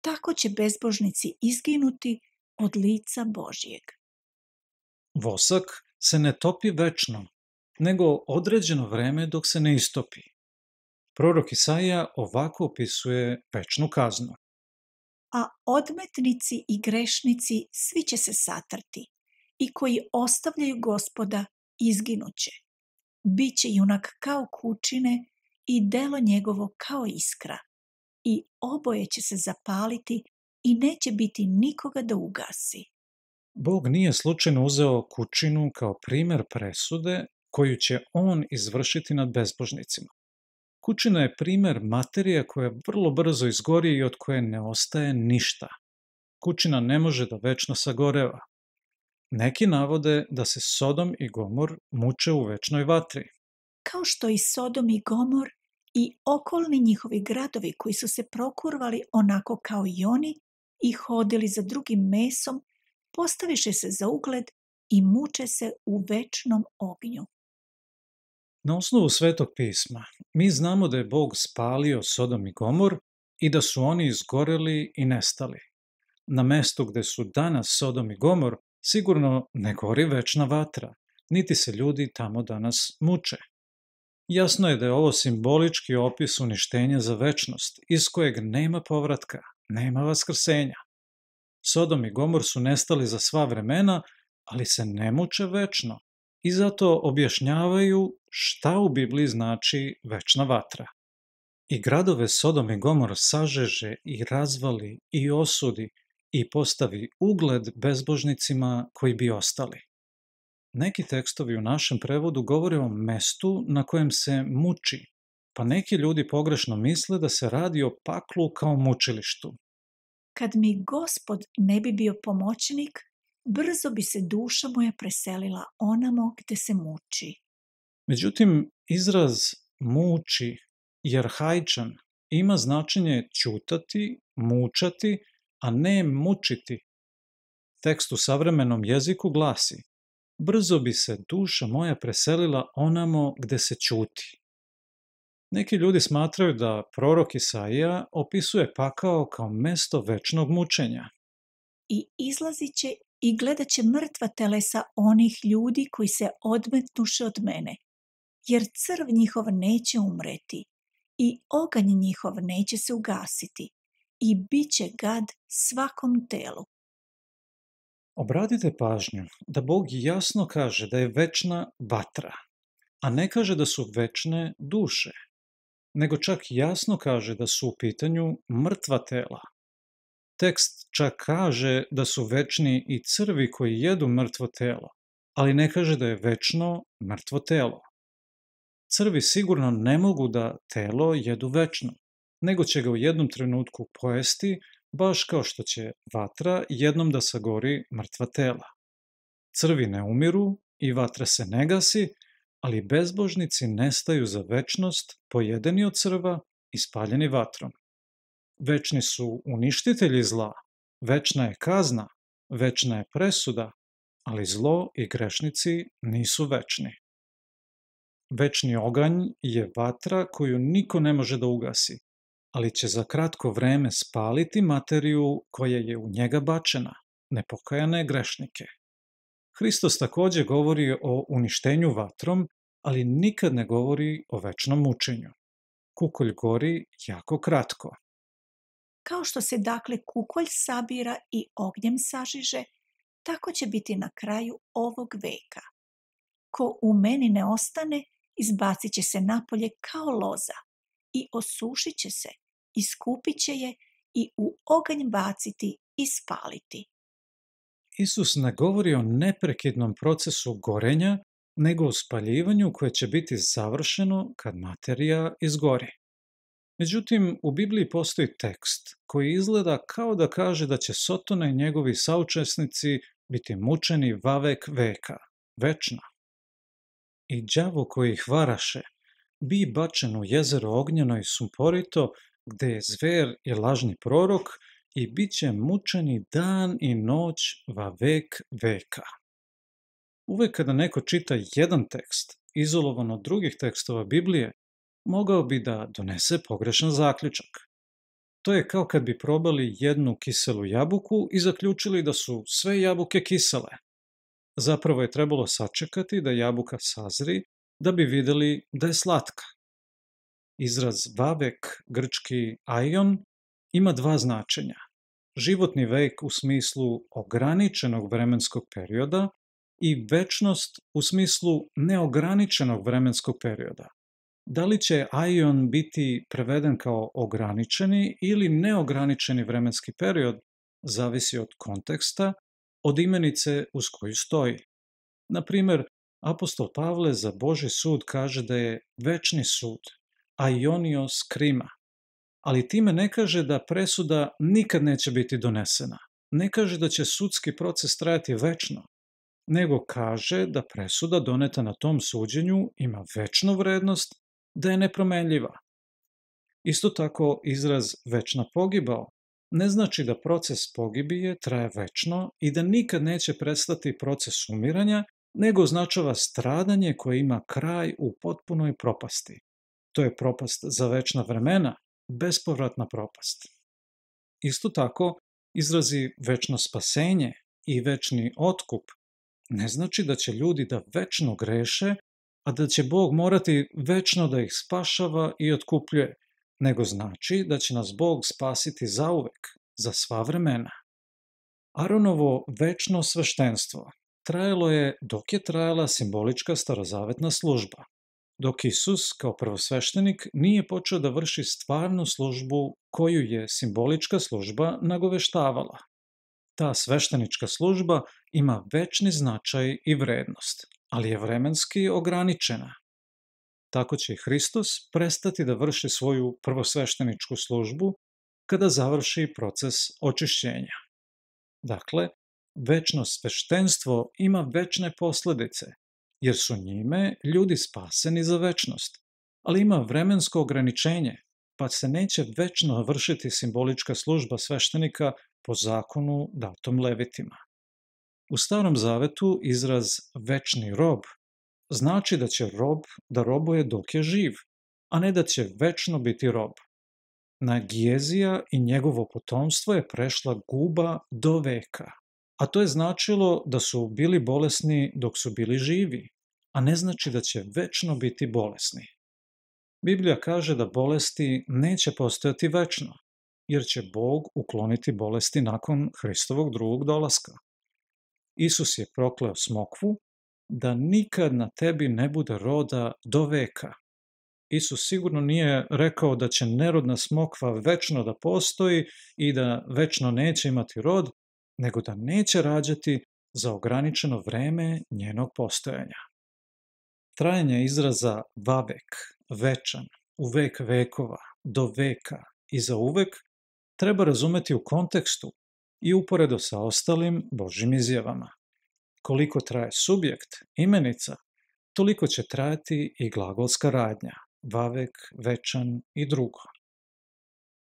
tako će bezbožnici izginuti od lica Božijeg. Vosak se ne topi večno, nego određeno vreme dok se ne istopi. Prorok Isaija ovako opisuje večnu kaznu. A odmetnici i grešnici svi će se satrti i koji ostavljaju gospoda izginuće. Biće junak kao kučine i delo njegovo kao iskra i oboje će se zapaliti i neće biti nikoga da ugasi. Bog nije slučajno uzeo kućinu kao primer presude koju će on izvršiti nad bezbožnicima. Kućina je primer materija koja vrlo brzo izgori i od koje ne ostaje ništa. Kućina ne može da večno sagoreva. Neki navode da se Sodom i Gomor muče u večnoj vatri. Kao što i Sodom i Gomor i okolni njihovi gradovi koji su se prokurvali onako kao i oni, i hodili za drugim mesom, postaviše se za ugled i muče se u večnom ognju. Na osnovu Svetog pisma mi znamo da je Bog spalio Sodom i Gomor i da su oni izgoreli i nestali. Na mestu gde su danas Sodom i Gomor sigurno ne gori večna vatra, niti se ljudi tamo danas muče. Jasno je da je ovo simbolički opis uništenja za večnost, iz kojeg nema povratka – nema vaskrsenja. Sodom i Gomor su nestali za sva vremena, ali se ne muče večno i zato objašnjavaju šta u Bibliji znači večna vatra. I gradove Sodom i Gomor sažeže i razvali i osudi i postavi ugled bezbožnicima koji bi ostali. Neki tekstovi u našem prevodu govore o mestu na kojem se muči pa neki ljudi pogrešno misle da se radi o paklu kao mučilištu. Kad mi gospod ne bi bio pomoćnik, brzo bi se duša moja preselila onamo gde se muči. Međutim, izraz muči jer hajčan ima značenje ćutati, mučati, a ne mučiti. Tekst u savremenom jeziku glasi Brzo bi se duša moja preselila onamo gde se ćuti. Neki ljudi smatraju da prorok Isaija opisuje pakao kao mesto večnog mučenja. I izlazit će i gledat će mrtva telesa onih ljudi koji se odmetnuše od mene, jer crv njihov neće umreti i oganj njihov neće se ugasiti i bit će gad svakom telu. Obratite pažnju da Bog jasno kaže da je večna vatra, a ne kaže da su večne duše nego čak jasno kaže da su u pitanju mrtva tela. Tekst čak kaže da su večni i crvi koji jedu mrtvo telo, ali ne kaže da je večno mrtvo telo. Crvi sigurno ne mogu da telo jedu večno, nego će ga u jednom trenutku pojesti, baš kao što će vatra jednom da sagori mrtva tela. Crvi ne umiru i vatra se ne gasi, ali bezbožnici nestaju za večnost, pojedeni od crva i spaljeni vatrom. Večni su uništitelji zla, večna je kazna, večna je presuda, ali zlo i grešnici nisu večni. Večni oganj je vatra koju niko ne može da ugasi, ali će za kratko vreme spaliti materiju koja je u njega bačena, nepokajane grešnike. Hristos takođe govori o uništenju vatrom ali nikad ne govori o večnom mučenju. Kukolj gori jako kratko. Kao što se dakle kukolj sabira i ognjem sažiže, tako će biti na kraju ovog veka. Ko u meni ne ostane, izbacit će se napolje kao loza i osušit će se, iskupit će je i u oganj baciti i spaliti. Isus ne govori o neprekidnom procesu gorenja, nego o spaljivanju koje će biti završeno kad materija izgori. Međutim, u Bibliji postoji tekst koji izgleda kao da kaže da će Sotona i njegovi saučesnici biti mučeni vavek veka, večna. I đavo koji ih varaše, bi bačen u jezero ognjeno i sumporito, gde je zver i lažni prorok, i bit će mučeni dan i noć va vek veka. Uvek kada neko čita jedan tekst, izolovan od drugih tekstova Biblije, mogao bi da donese pogrešan zaključak. To je kao kad bi probali jednu kiselu jabuku i zaključili da su sve jabuke kisele. Zapravo je trebalo sačekati da jabuka sazri da bi videli da je slatka. Izraz vavek, grčki aion, ima dva značenja. Životni vek u smislu ograničenog vremenskog perioda i večnost u smislu neograničenog vremenskog perioda. Da li će Aion biti preveden kao ograničeni ili neograničeni vremenski period, zavisi od konteksta, od imenice uz koju stoji. Na primjer, apostol Pavle za Boži sud kaže da je večni sud, Aionios krima, ali time ne kaže da presuda nikad neće biti donesena. Ne kaže da će sudski proces trajati večno, nego kaže da presuda doneta na tom suđenju ima večnu vrednost, da je nepromenljiva. Isto tako izraz večna pogibao ne znači da proces pogibije traje večno i da nikad neće prestati proces umiranja, nego označava stradanje koje ima kraj u potpunoj propasti. To je propast za večna vremena, bespovratna propast. Isto tako, izrazi večno spasenje i večni otkup ne znači da će ljudi da večno greše, a da će Bog morati večno da ih spašava i otkupljuje, nego znači da će nas Bog spasiti zauvek, za sva vremena. Aronovo večno sveštenstvo trajalo je dok je trajala simbolička starozavetna služba, dok Isus kao prvosveštenik nije počeo da vrši stvarnu službu koju je simbolička služba nagoveštavala ta sveštenička služba ima večni značaj i vrednost, ali je vremenski ograničena. Tako će Hristos prestati da vrši svoju prvosvešteničku službu kada završi proces očišćenja. Dakle, večno sveštenstvo ima večne posledice, jer su njime ljudi spaseni za večnost, ali ima vremensko ograničenje, pa se neće večno vršiti simbolička služba sveštenika po zakonu datom levitima. U Starom zavetu izraz večni rob znači da će rob da robuje dok je živ, a ne da će večno biti rob. Na Gjezija i njegovo potomstvo je prešla guba do veka, a to je značilo da su bili bolesni dok su bili živi, a ne znači da će večno biti bolesni. Biblija kaže da bolesti neće postojati večno, jer će Bog ukloniti bolesti nakon Hristovog drugog dolaska. Isus je prokleo smokvu da nikad na tebi ne bude roda do veka. Isus sigurno nije rekao da će nerodna smokva večno da postoji i da večno neće imati rod, nego da neće rađati za ograničeno vreme njenog postojanja. Trajanje izraza vavek, večan, u vek vekova, do veka i za uvek treba razumeti u kontekstu i uporedo sa ostalim Božim izjavama. Koliko traje subjekt, imenica, toliko će trajati i glagolska radnja, vavek, večan i drugo.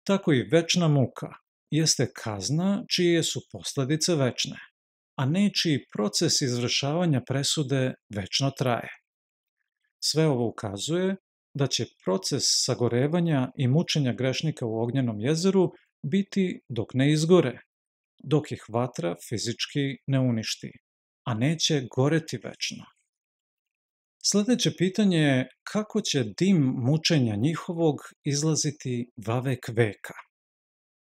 Tako i večna muka jeste kazna čije su posledice večne, a ne čiji proces izvršavanja presude večno traje. Sve ovo ukazuje da će proces sagorevanja i mučenja grešnika u ognjenom jezeru biti dok ne izgore, dok ih vatra fizički ne uništi, a neće goreti večno. Sledeće pitanje je kako će dim mučenja njihovog izlaziti vavek veka.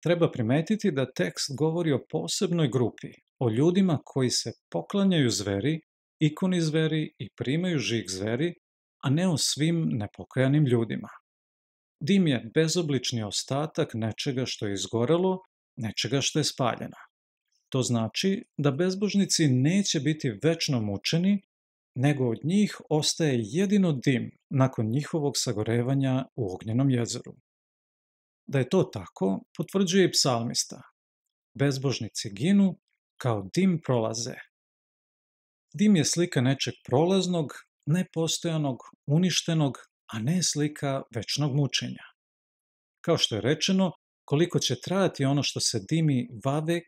Treba primetiti da tekst govori o posebnoj grupi, o ljudima koji se poklanjaju zveri, ikoni zveri i primaju žig zveri, a ne o svim nepokajanim ljudima. Dim je bezoblični ostatak nečega što je izgorelo, nečega što je spaljeno. To znači da bezbožnici neće biti večno mučeni, nego od njih ostaje jedino dim nakon njihovog sagorevanja u ognjenom jezeru. Da je to tako, potvrđuje i psalmista. Bezbožnici ginu, kao dim prolaze. Dim je slika nečeg prolaznog, nepostojanog, uništenog, a ne slika večnog mučenja. Kao što je rečeno, koliko će trajati ono što se dimi vadek,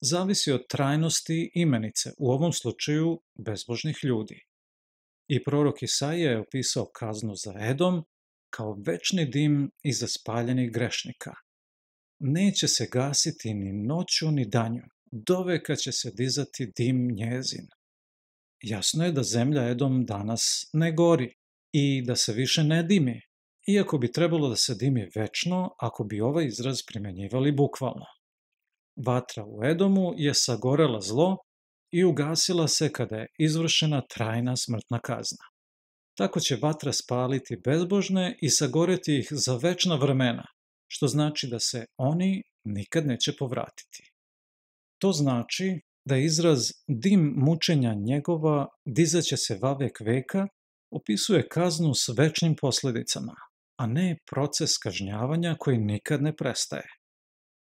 zavisi od trajnosti imenice, u ovom slučaju bezbožnih ljudi. I prorok Isaija je opisao kaznu za Edom kao večni dim iza spaljenih grešnika. Neće se gasiti ni noću ni danju, doveka će se dizati dim njezin. Jasno je da zemlja Edom danas ne gori, i da se više ne dimi, iako bi trebalo da se dimi večno ako bi ovaj izraz primenjivali bukvalno. Vatra u Edomu je sagorela zlo i ugasila se kada je izvršena trajna smrtna kazna. Tako će vatra spaliti bezbožne i sagoreti ih za večna vremena, što znači da se oni nikad neće povratiti. To znači da izraz dim mučenja njegova dizaće se vavek veka opisuje kaznu s večnim posledicama, a ne proces kažnjavanja koji nikad ne prestaje.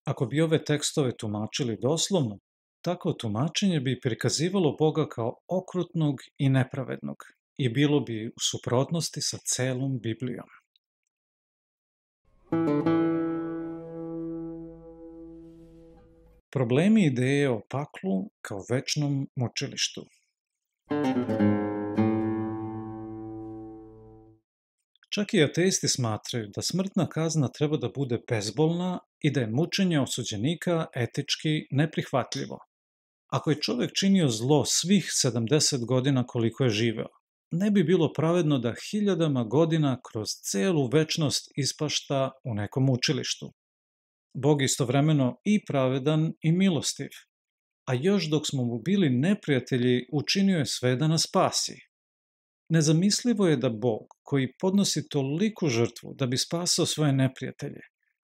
Ako bi ove tekstove tumačili doslovno, tako tumačenje bi prikazivalo Boga kao okrutnog i nepravednog i bilo bi u suprotnosti sa celom Biblijom. Problemi ideje o paklu kao večnom mučilištu. Thank you. Čak i ateisti smatraju da smrtna kazna treba da bude bezbolna i da je mučenje osuđenika etički neprihvatljivo. Ako je čovek činio zlo svih 70 godina koliko je živeo, ne bi bilo pravedno da hiljadama godina kroz celu večnost ispašta u nekom učilištu. Bog istovremeno i pravedan i milostiv, a još dok smo mu bili neprijatelji učinio je sve da nas spasi – Nezamislivo je da Bog, koji podnosi toliku žrtvu da bi spasao svoje neprijatelje,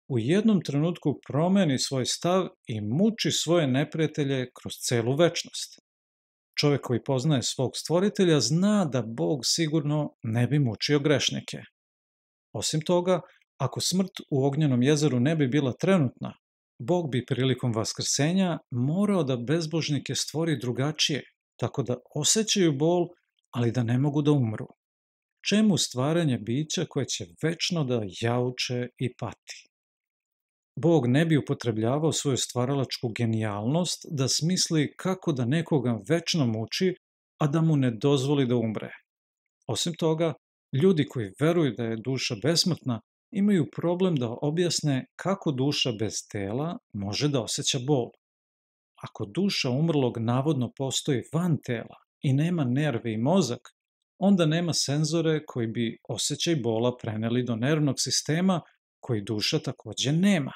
u jednom trenutku promeni svoj stav i muči svoje neprijatelje kroz celu večnost. Čovjek koji poznaje svog stvoritelja zna da Bog sigurno ne bi mučio grešnike. Osim toga, ako smrt u ognjenom jezeru ne bi bila trenutna, Bog bi prilikom vaskrsenja morao da bezbožnike stvori drugačije, tako da osjećaju bol ali da ne mogu da umru. Čemu stvaranje bića koje će večno da jauče i pati? Bog ne bi upotrebljavao svoju stvaralačku genijalnost da smisli kako da nekoga večno muči, a da mu ne dozvoli da umre. Osim toga, ljudi koji veruju da je duša besmrtna imaju problem da objasne kako duša bez tela može da osjeća bol. Ako duša umrlog navodno postoji van tela, i nema nerve i mozak, onda nema senzore koji bi osjećaj bola preneli do nervnog sistema koji duša takođe nema.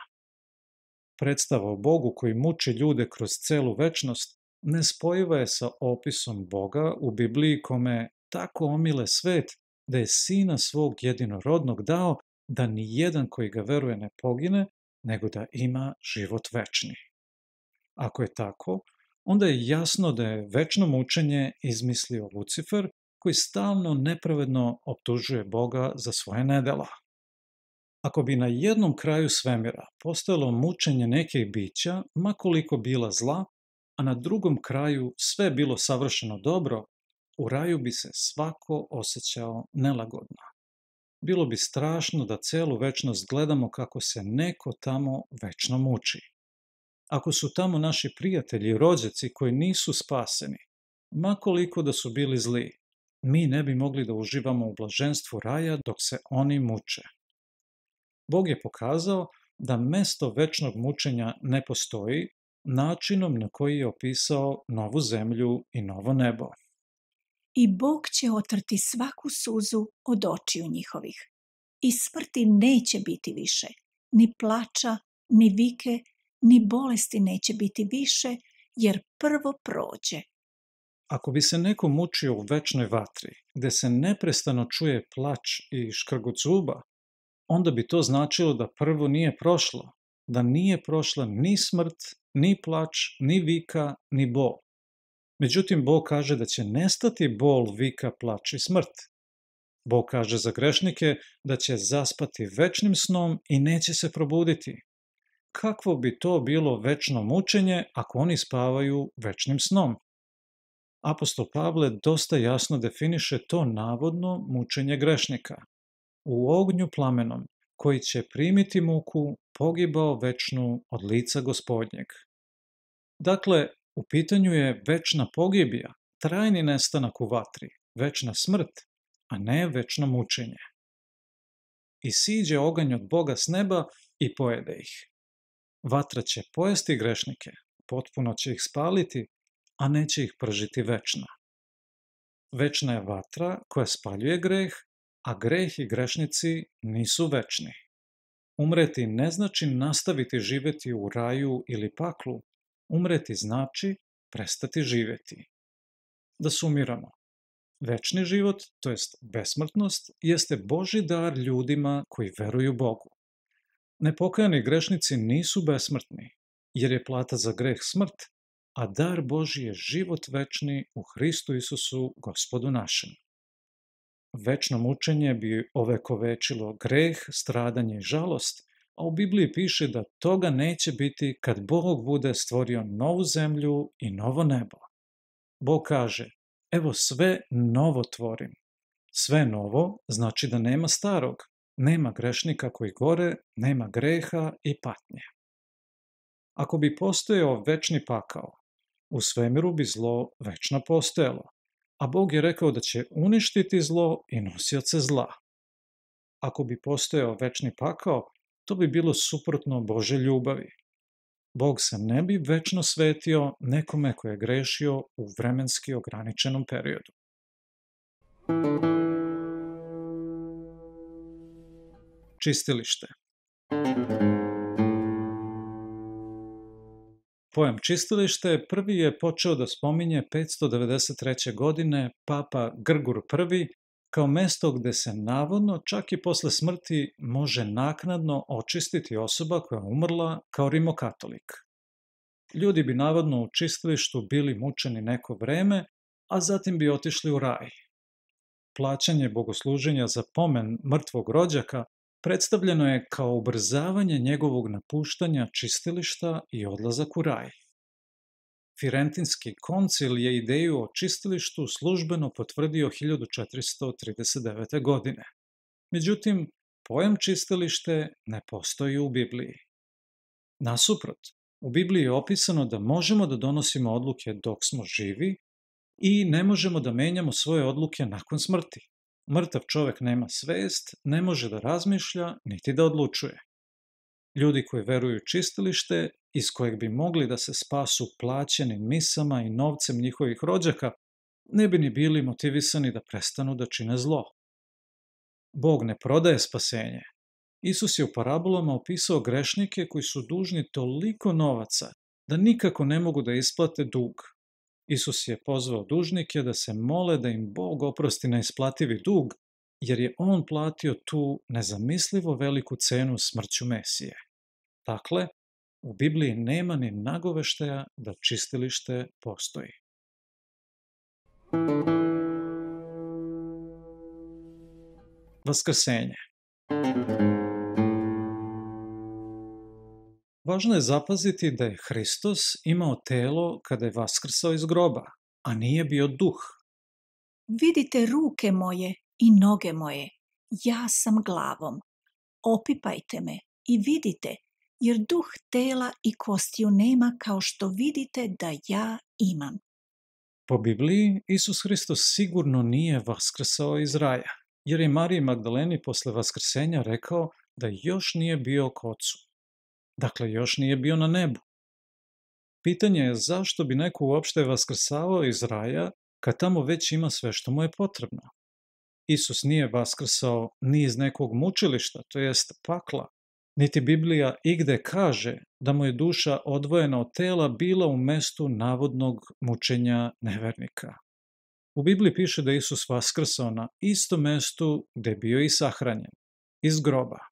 Predstava o Bogu koji muči ljude kroz celu večnost ne spojiva je sa opisom Boga u Bibliji kome tako omile svet da je sina svog jedinorodnog dao da ni jedan koji ga veruje ne pogine, nego da ima život večni. Ako je tako, onda je jasno da je večno mučenje izmislio Lucifer, koji stalno nepravedno optužuje Boga za svoje nedela. Ako bi na jednom kraju svemira postalo mučenje nekih bića, makoliko bila zla, a na drugom kraju sve bilo savršeno dobro, u raju bi se svako osjećao nelagodno. Bilo bi strašno da celu večnost gledamo kako se neko tamo večno muči. Ako su tamo naši prijatelji, rođaci koji nisu spaseni, makoliko da su bili zli, mi ne bi mogli da uživamo u blaženstvu raja dok se oni muče. Bog je pokazao da mesto večnog mučenja ne postoji načinom na koji je opisao novu zemlju i novo nebo. I Bog će otrti svaku suzu od očiju njihovih. I smrti neće biti više, ni plača, ni vike, ni bolesti neće biti više, jer prvo prođe. Ako bi se neko mučio u večnoj vatri, gde se neprestano čuje plač i škrgut zuba, onda bi to značilo da prvo nije prošlo, da nije prošla ni smrt, ni plač, ni vika, ni bol. Međutim, Bog kaže da će nestati bol, vika, plač i smrt. Bog kaže za grešnike da će zaspati večnim snom i neće se probuditi, kakvo bi to bilo večno mučenje ako oni spavaju večnim snom? Apostol Pavle dosta jasno definiše to navodno mučenje grešnika. U ognju plamenom, koji će primiti muku, pogibao večnu od lica gospodnjeg. Dakle, u pitanju je večna pogibija, trajni nestanak u vatri, večna smrt, a ne večno mučenje. I siđe oganj od Boga s neba i pojede ih. Vatra će pojesti grešnike, potpuno će ih spaliti, a neće ih pržiti večna. Večna je vatra koja spaljuje greh, a greh i grešnici nisu večni. Umreti ne znači nastaviti živeti u raju ili paklu, umreti znači prestati živeti. Da sumiramo. Večni život, to jest besmrtnost, jeste Boži dar ljudima koji veruju Bogu. Nepokajani grešnici nisu besmrtni, jer je plata za greh smrt, a dar Boži je život večni u Hristu Isusu, gospodu našem. Večno mučenje bi ovekovečilo greh, stradanje i žalost, a u Bibliji piše da toga neće biti kad Bog bude stvorio novu zemlju i novo nebo. Bog kaže, evo sve novo tvorim. Sve novo znači da nema starog, Nema grešnika koji gore, nema greha i patnje. Ako bi postojao večni pakao, u svemiru bi zlo večno postojalo, a Bog je rekao da će uništiti zlo i nosioce zla. Ako bi postojao večni pakao, to bi bilo suprotno Bože ljubavi. Bog se ne bi večno svetio nekome koje je grešio u vremenski ograničenom periodu. čistilište. Pojam čistilište prvi je počeo da spominje 593. godine papa Grgur I kao mesto gde se navodno čak i posle smrti može naknadno očistiti osoba koja je umrla kao rimokatolik. Ljudi bi navodno u čistilištu bili mučeni neko vreme, a zatim bi otišli u raj. Plaćanje bogosluženja za pomen mrtvog rođaka predstavljeno je kao ubrzavanje njegovog napuštanja čistilišta i odlazak u raj. Firentinski koncil je ideju o čistilištu službeno potvrdio 1439. godine. Međutim, pojam čistilište ne postoji u Bibliji. Nasuprot, u Bibliji je opisano da možemo da donosimo odluke dok smo živi i ne možemo da menjamo svoje odluke nakon smrti. Mrtav čovek nema svest, ne može da razmišlja, niti da odlučuje. Ljudi koji veruju čistilište, iz kojeg bi mogli da se spasu plaćenim misama i novcem njihovih rođaka, ne bi ni bili motivisani da prestanu da čine zlo. Bog ne prodaje spasenje. Isus je u parabolama opisao grešnike koji su dužni toliko novaca da nikako ne mogu da isplate dug, Isus je pozvao dužnike da se mole da im Bog oprosti na isplativi dug, jer je on platio tu nezamislivo veliku cenu smrću Mesije. Dakle, u Bibliji nema ni nagoveštaja da čistilište postoji. Vaskrsenje. Važno je zapaziti da je Hristos imao telo kada je vaskrsao iz groba, a nije bio duh. Vidite ruke moje i noge moje, ja sam glavom. Opipajte me i vidite, jer duh tela i kostiju nema kao što vidite da ja imam. Po Bibliji Isus Hristos sigurno nije vaskrsao iz raja, jer je Mariji Magdaleni posle vaskrsenja rekao da još nije bio kocu. ocu. Dakle, još nije bio na nebu. Pitanje je zašto bi neko uopšte vaskrsavao iz raja kad tamo već ima sve što mu je potrebno. Isus nije vaskrsao ni iz nekog mučilišta, to jest pakla, niti Biblija igde kaže da mu je duša odvojena od tela bila u mestu navodnog mučenja nevernika. U Bibliji piše da Isus vaskrsao na isto mestu gde bio i sahranjen, iz groba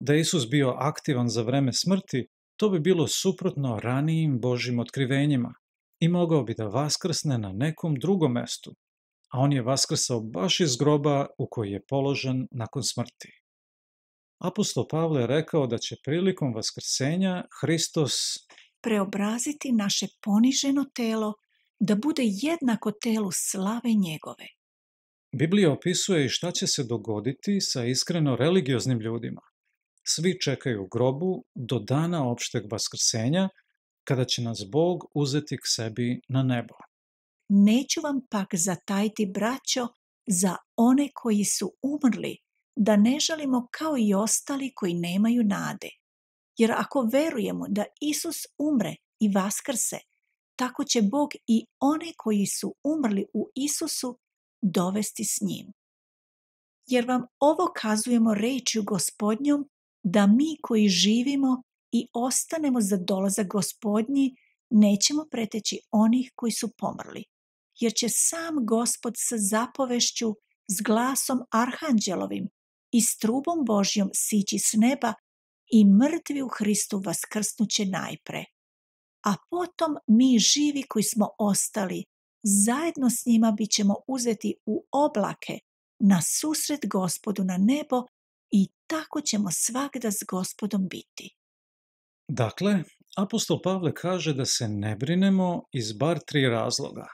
da je Isus bio aktivan za vreme smrti, to bi bilo suprotno ranijim Božim otkrivenjima i mogao bi da vaskrsne na nekom drugom mestu, a on je vaskrsao baš iz groba u koji je položen nakon smrti. Apostol Pavle je rekao da će prilikom vaskrsenja Hristos preobraziti naše poniženo telo da bude jednako telu slave njegove. Biblija opisuje i šta će se dogoditi sa iskreno religioznim ljudima svi čekaju u grobu do dana opšteg vaskrsenja, kada će nas Bog uzeti k sebi na nebo. Neću vam pak zatajiti, braćo, za one koji su umrli, da ne žalimo kao i ostali koji nemaju nade. Jer ako verujemo da Isus umre i vaskrse, tako će Bog i one koji su umrli u Isusu dovesti s njim. Jer vam ovo kazujemo rečju gospodnjom da mi koji živimo i ostanemo za dolazak gospodnji nećemo preteći onih koji su pomrli, jer će sam gospod sa zapovešću, s glasom arhanđelovim i s trubom Božjom sići s neba i mrtvi u Hristu vaskrsnuće najpre. A potom mi živi koji smo ostali, zajedno s njima bit ćemo uzeti u oblake na susret gospodu na nebo i tako ćemo svakda s gospodom biti. Dakle, apostol Pavle kaže da se ne brinemo iz bar tri razloga.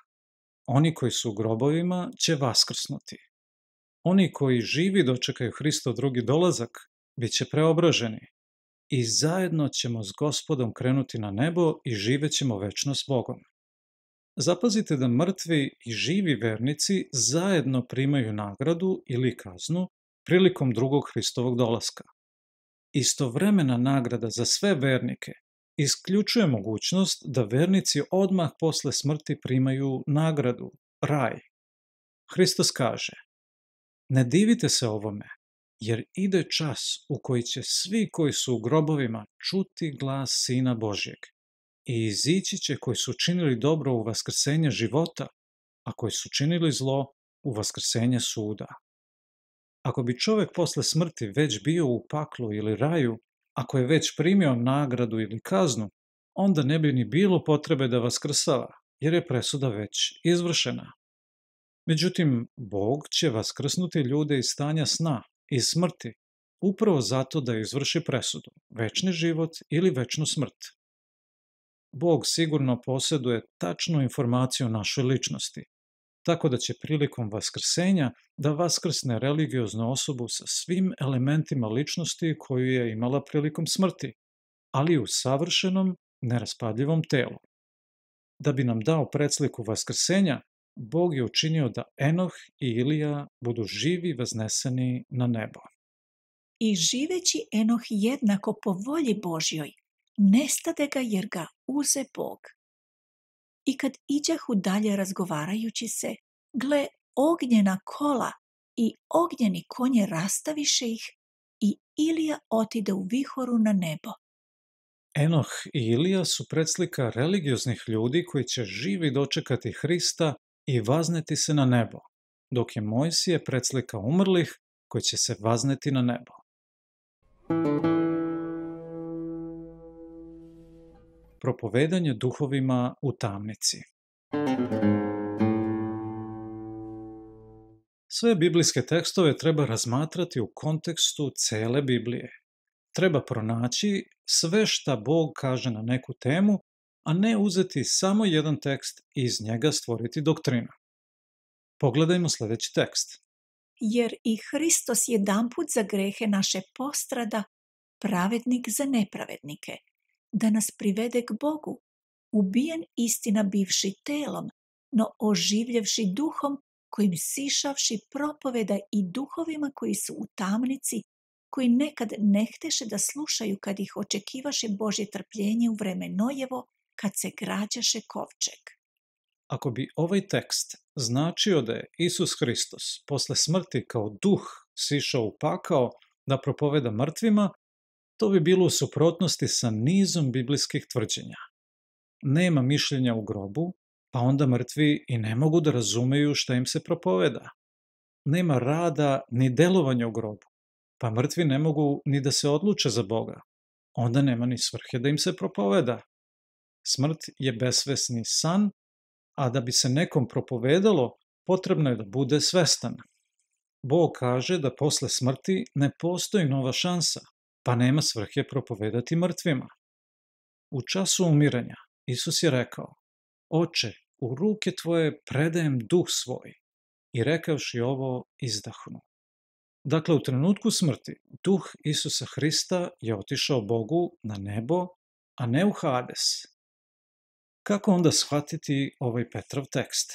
Oni koji su u grobovima će vaskrsnuti. Oni koji živi dočekaju Hristo drugi dolazak, bit će preobraženi. I zajedno ćemo s gospodom krenuti na nebo i živećemo večno s Bogom. Zapazite da mrtvi i živi vernici zajedno primaju nagradu ili kaznu prilikom drugog Hristovog dolaska. Istovremena nagrada za sve vernike isključuje mogućnost da vernici odmah posle smrti primaju nagradu, raj. Hristos kaže, ne divite se ovome, jer ide čas u koji će svi koji su u grobovima čuti glas Sina Božjeg i izići će koji su činili dobro u vaskrsenje života, a koji su činili zlo u vaskrsenje suda. Ako bi čovek posle smrti već bio u paklu ili raju, ako je već primio nagradu ili kaznu, onda ne bi ni bilo potrebe da vas krsava, jer je presuda već izvršena. Međutim, Bog će vas krsnuti ljude iz stanja sna, i smrti, upravo zato da izvrši presudu, večni život ili večnu smrt. Bog sigurno posjeduje tačnu informaciju o našoj ličnosti, tako da će prilikom vaskrsenja da vaskrsne religioznu osobu sa svim elementima ličnosti koju je imala prilikom smrti, ali u savršenom, neraspadljivom telu. Da bi nam dao predsliku vaskrsenja, Bog je učinio da Enoh i Ilija budu živi vazneseni na nebo. I živeći Enoh jednako po volji Božjoj, nestade ga jer ga uze Bog. I kad iđahu dalje razgovarajući se, gle ognjena kola i ognjeni konje rastaviše ih i Ilija otide u vihoru na nebo. Enoh i Ilija su predslika religioznih ljudi koji će živi dočekati Hrista i vazneti se na nebo, dok je Mojsije predslika umrlih koji će se vazneti na nebo. Propovedanje duhovima u tamnici. Sve biblijske tekstove treba razmatrati u kontekstu cele Biblije. Treba pronaći sve šta Bog kaže na neku temu, a ne uzeti samo jedan tekst i iz njega stvoriti doktrinu. Pogledajmo sledeći tekst. Jer i Hristos dan put za grehe naše postrada, pravednik za nepravednike – da nas privede k Bogu, ubijen istina bivši telom, no oživljevši duhom kojim sišavši propoveda i duhovima koji su u tamnici, koji nekad ne hteše da slušaju kad ih očekivaše Božje trpljenje u vreme Nojevo, kad se građaše kovčeg. Ako bi ovaj tekst značio da je Isus Hristos posle smrti kao duh sišao u pakao da propoveda mrtvima, to bi bilo u suprotnosti sa nizom biblijskih tvrđenja. Nema mišljenja u grobu, pa onda mrtvi i ne mogu da razumeju šta im se propoveda. Nema rada ni delovanja u grobu, pa mrtvi ne mogu ni da se odluče za Boga. Onda nema ni svrhe da im se propoveda. Smrt je besvesni san, a da bi se nekom propovedalo, potrebno je da bude svestan. Bog kaže da posle smrti ne postoji nova šansa, pa nema svrhe propovedati mrtvima. U času umiranja Isus je rekao, Oče, u ruke tvoje predajem duh svoj. I rekavši ovo, izdahnu. Dakle, u trenutku smrti, duh Isusa Hrista je otišao Bogu na nebo, a ne u Hades. Kako onda shvatiti ovaj Petrov tekst?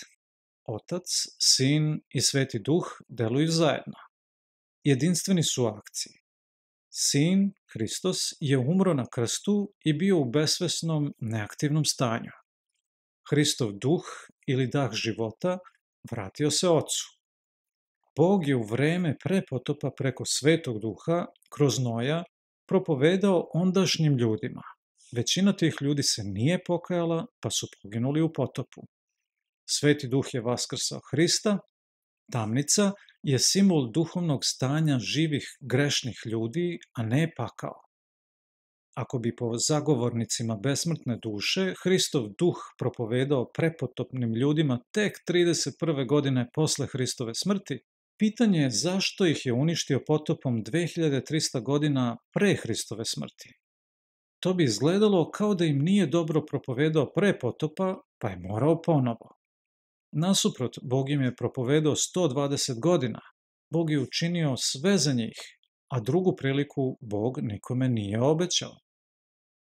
Otac, Sin i Sveti Duh deluju zajedno. Jedinstveni su akciji. Sin, Hristos, je umro na krstu i bio u besvesnom, neaktivnom stanju. Hristov duh ili dah života vratio se ocu. Bog je u vreme pre potopa preko svetog duha, kroz Noja, propovedao ondašnjim ljudima. Većina tih ljudi se nije pokajala, pa su poginuli u potopu. Sveti duh je vaskrsao Hrista, tamnica je simbol duhovnog stanja živih grešnih ljudi, a ne pakao. Ako bi po zagovornicima besmrtne duše Hristov duh propovedao prepotopnim ljudima tek 31. godine posle Hristove smrti, pitanje je zašto ih je uništio potopom 2300 godina pre Hristove smrti. To bi izgledalo kao da im nije dobro propovedao pre potopa, pa je morao ponovo. Nasuprot, Bog im je propovedao 120 godina. Bog je učinio sve za njih, a drugu priliku Bog nikome nije obećao.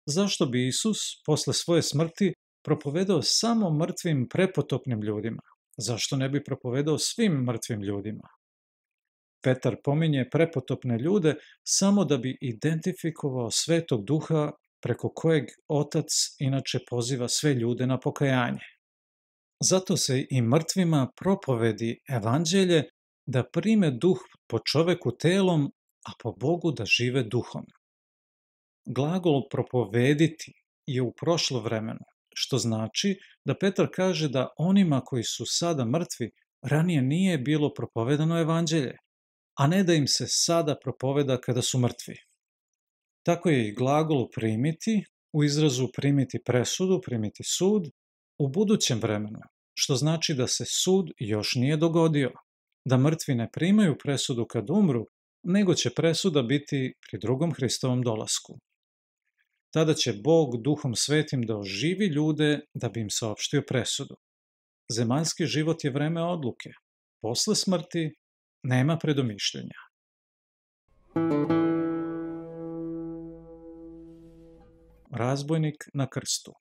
Zašto bi Isus posle svoje smrti propovedao samo mrtvim prepotopnim ljudima? Zašto ne bi propovedao svim mrtvim ljudima? Petar pominje prepotopne ljude samo da bi identifikovao svetog duha preko kojeg otac inače poziva sve ljude na pokajanje. Zato se i mrtvima propovedi evanđelje da prime duh po čoveku telom, a po Bogu da žive duhom. Glagol propovediti je u prošlo vremenu, što znači da Petar kaže da onima koji su sada mrtvi ranije nije bilo propovedano evanđelje, a ne da im se sada propoveda kada su mrtvi. Tako je i glagol primiti u izrazu primiti presudu, primiti sud, u budućem vremenu, što znači da se sud još nije dogodio, da mrtvi ne primaju presudu kad umru, nego će presuda biti pri drugom Hristovom dolasku. Tada će Bog duhom svetim da oživi ljude da bi im saopštio presudu. Zemaljski život je vreme odluke. Posle smrti nema predomišljenja. Razbojnik na krstu.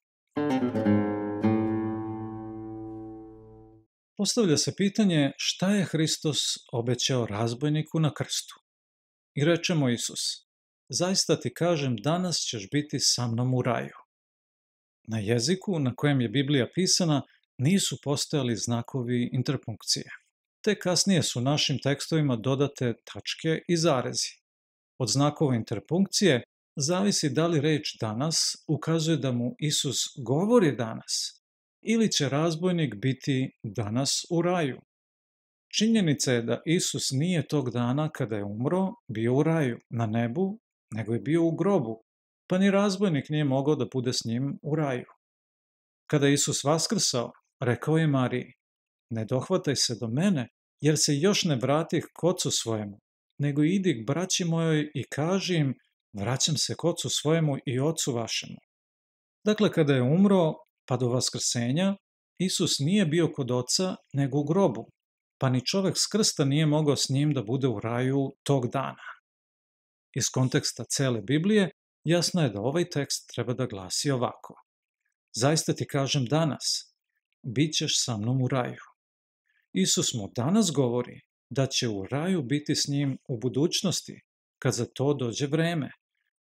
Postavlja se pitanje šta je Hristos obećao razbojniku na krstu. I rečemo Isus, zaista ti kažem danas ćeš biti sa mnom u raju. Na jeziku na kojem je Biblija pisana nisu postojali znakovi interpunkcije. Te kasnije su našim tekstovima dodate tačke i zarezi. Od znakova interpunkcije zavisi da li reč danas ukazuje da mu Isus govori danas ili će razbojnik biti danas u raju. Činjenica je da Isus nije tog dana kada je umro bio u raju, na nebu, nego je bio u grobu, pa ni razbojnik nije mogao da bude s njim u raju. Kada je Isus vaskrsao, rekao je Mariji, ne dohvataj se do mene, jer se još ne vratih k ocu svojemu, nego idi k braći mojoj i kaži im, vraćam se k ocu svojemu i ocu vašemu. Dakle, kada je umro, pa do vaskrsenja, Isus nije bio kod oca nego u grobu, pa ni čovek s krsta nije mogao s njim da bude u raju tog dana. Iz konteksta cele Biblije jasno je da ovaj tekst treba da glasi ovako. Zaista ti kažem danas, bit ćeš sa mnom u raju. Isus mu danas govori da će u raju biti s njim u budućnosti, kad za to dođe vreme,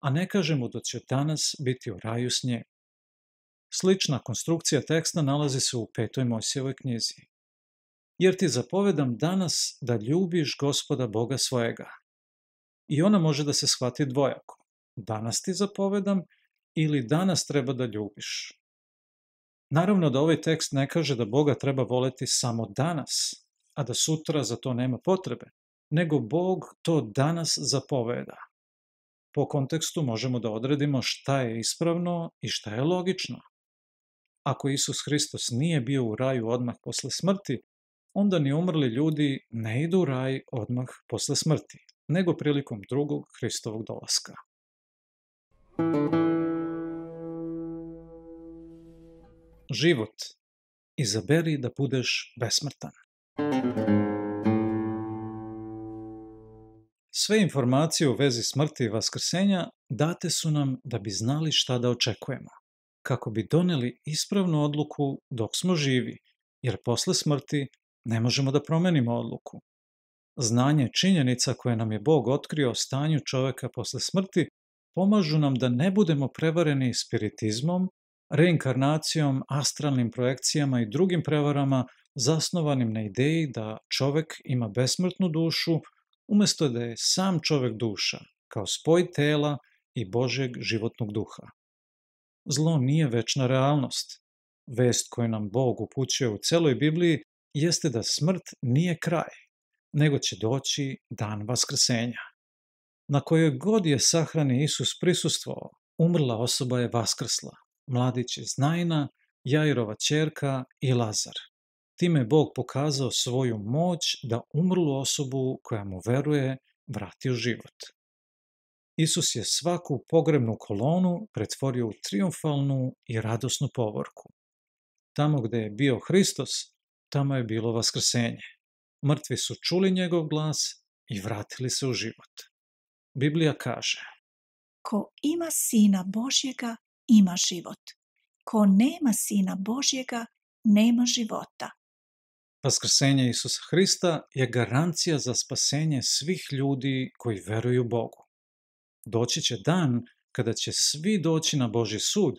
a ne kaže mu da će danas biti u raju s njim. Slična konstrukcija teksta nalazi se u petoj Mojsijevoj knjizi. Jer ti zapovedam danas da ljubiš gospoda Boga svojega. I ona može da se shvati dvojako. Danas ti zapovedam ili danas treba da ljubiš. Naravno da ovaj tekst ne kaže da Boga treba voleti samo danas, a da sutra za to nema potrebe, nego Bog to danas zapoveda. Po kontekstu možemo da odredimo šta je ispravno i šta je logično. Ako Isus Hristos nije bio u raju odmah posle smrti, onda ni umrli ljudi ne idu u raj odmah posle smrti, nego prilikom drugog Hristovog dolaska. Život. Izaberi da budeš besmrtan. Sve informacije u vezi smrti i vaskrsenja date su nam da bi znali šta da očekujemo kako bi doneli ispravnu odluku dok smo živi, jer posle smrti ne možemo da promenimo odluku. Znanje činjenica koje nam je Bog otkrio o stanju čoveka posle smrti pomažu nam da ne budemo prevareni spiritizmom, reinkarnacijom, astralnim projekcijama i drugim prevarama zasnovanim na ideji da čovek ima besmrtnu dušu, umesto da je sam čovek duša, kao spoj tela i Božeg životnog duha zlo nije večna realnost. Vest koju nam Bog upućuje u celoj Bibliji jeste da smrt nije kraj, nego će doći dan vaskrsenja. Na kojoj god je sahrani Isus prisustvovao, umrla osoba je vaskrsla, mladić je Znajna, Jairova čerka i Lazar. Time je Bog pokazao svoju moć da umrlu osobu koja mu veruje vrati u život. Isus je svaku pogrebnu kolonu pretvorio u triumfalnu i radosnu povorku. Tamo gde je bio Hristos, tamo je bilo vaskrsenje. Mrtvi su čuli njegov glas i vratili se u život. Biblija kaže Ko ima sina Božjega, ima život. Ko nema sina Božjega, nema života. Vaskrsenje Isusa Hrista je garancija za spasenje svih ljudi koji veruju Bogu. Doći će dan kada će svi doći na Boži sud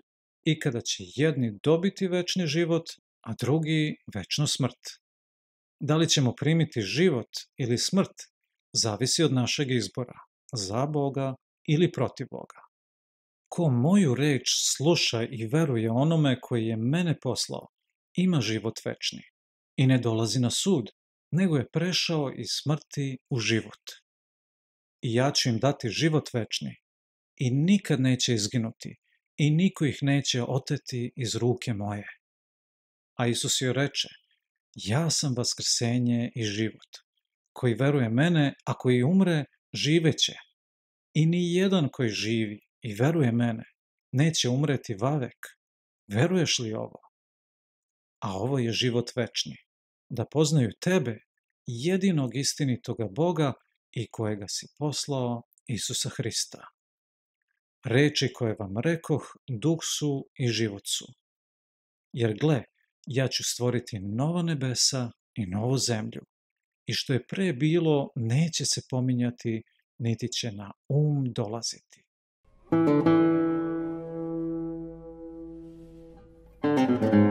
i kada će jedni dobiti večni život, a drugi večnu smrt. Da li ćemo primiti život ili smrt, zavisi od našeg izbora, za Boga ili protiv Boga. Ko moju reč sluša i veruje onome koji je mene poslao, ima život večni i ne dolazi na sud, nego je prešao iz smrti u život i ja ću im dati život večni i nikad neće izginuti i niko ih neće oteti iz ruke moje. A Isus joj reče, ja sam vaskrsenje i život. Koji veruje mene, a koji umre, živeće. I ni jedan koji živi i veruje mene, neće umreti vavek. Veruješ li ovo? A ovo je život večni. Da poznaju tebe, jedinog istinitoga Boga i kojega si poslao, Isusa Hrista. Reči koje vam rekoh, duh su i život su. Jer gle, ja ću stvoriti novo nebesa i novu zemlju. I što je pre bilo, neće se pominjati, niti će na um dolaziti. Thank you.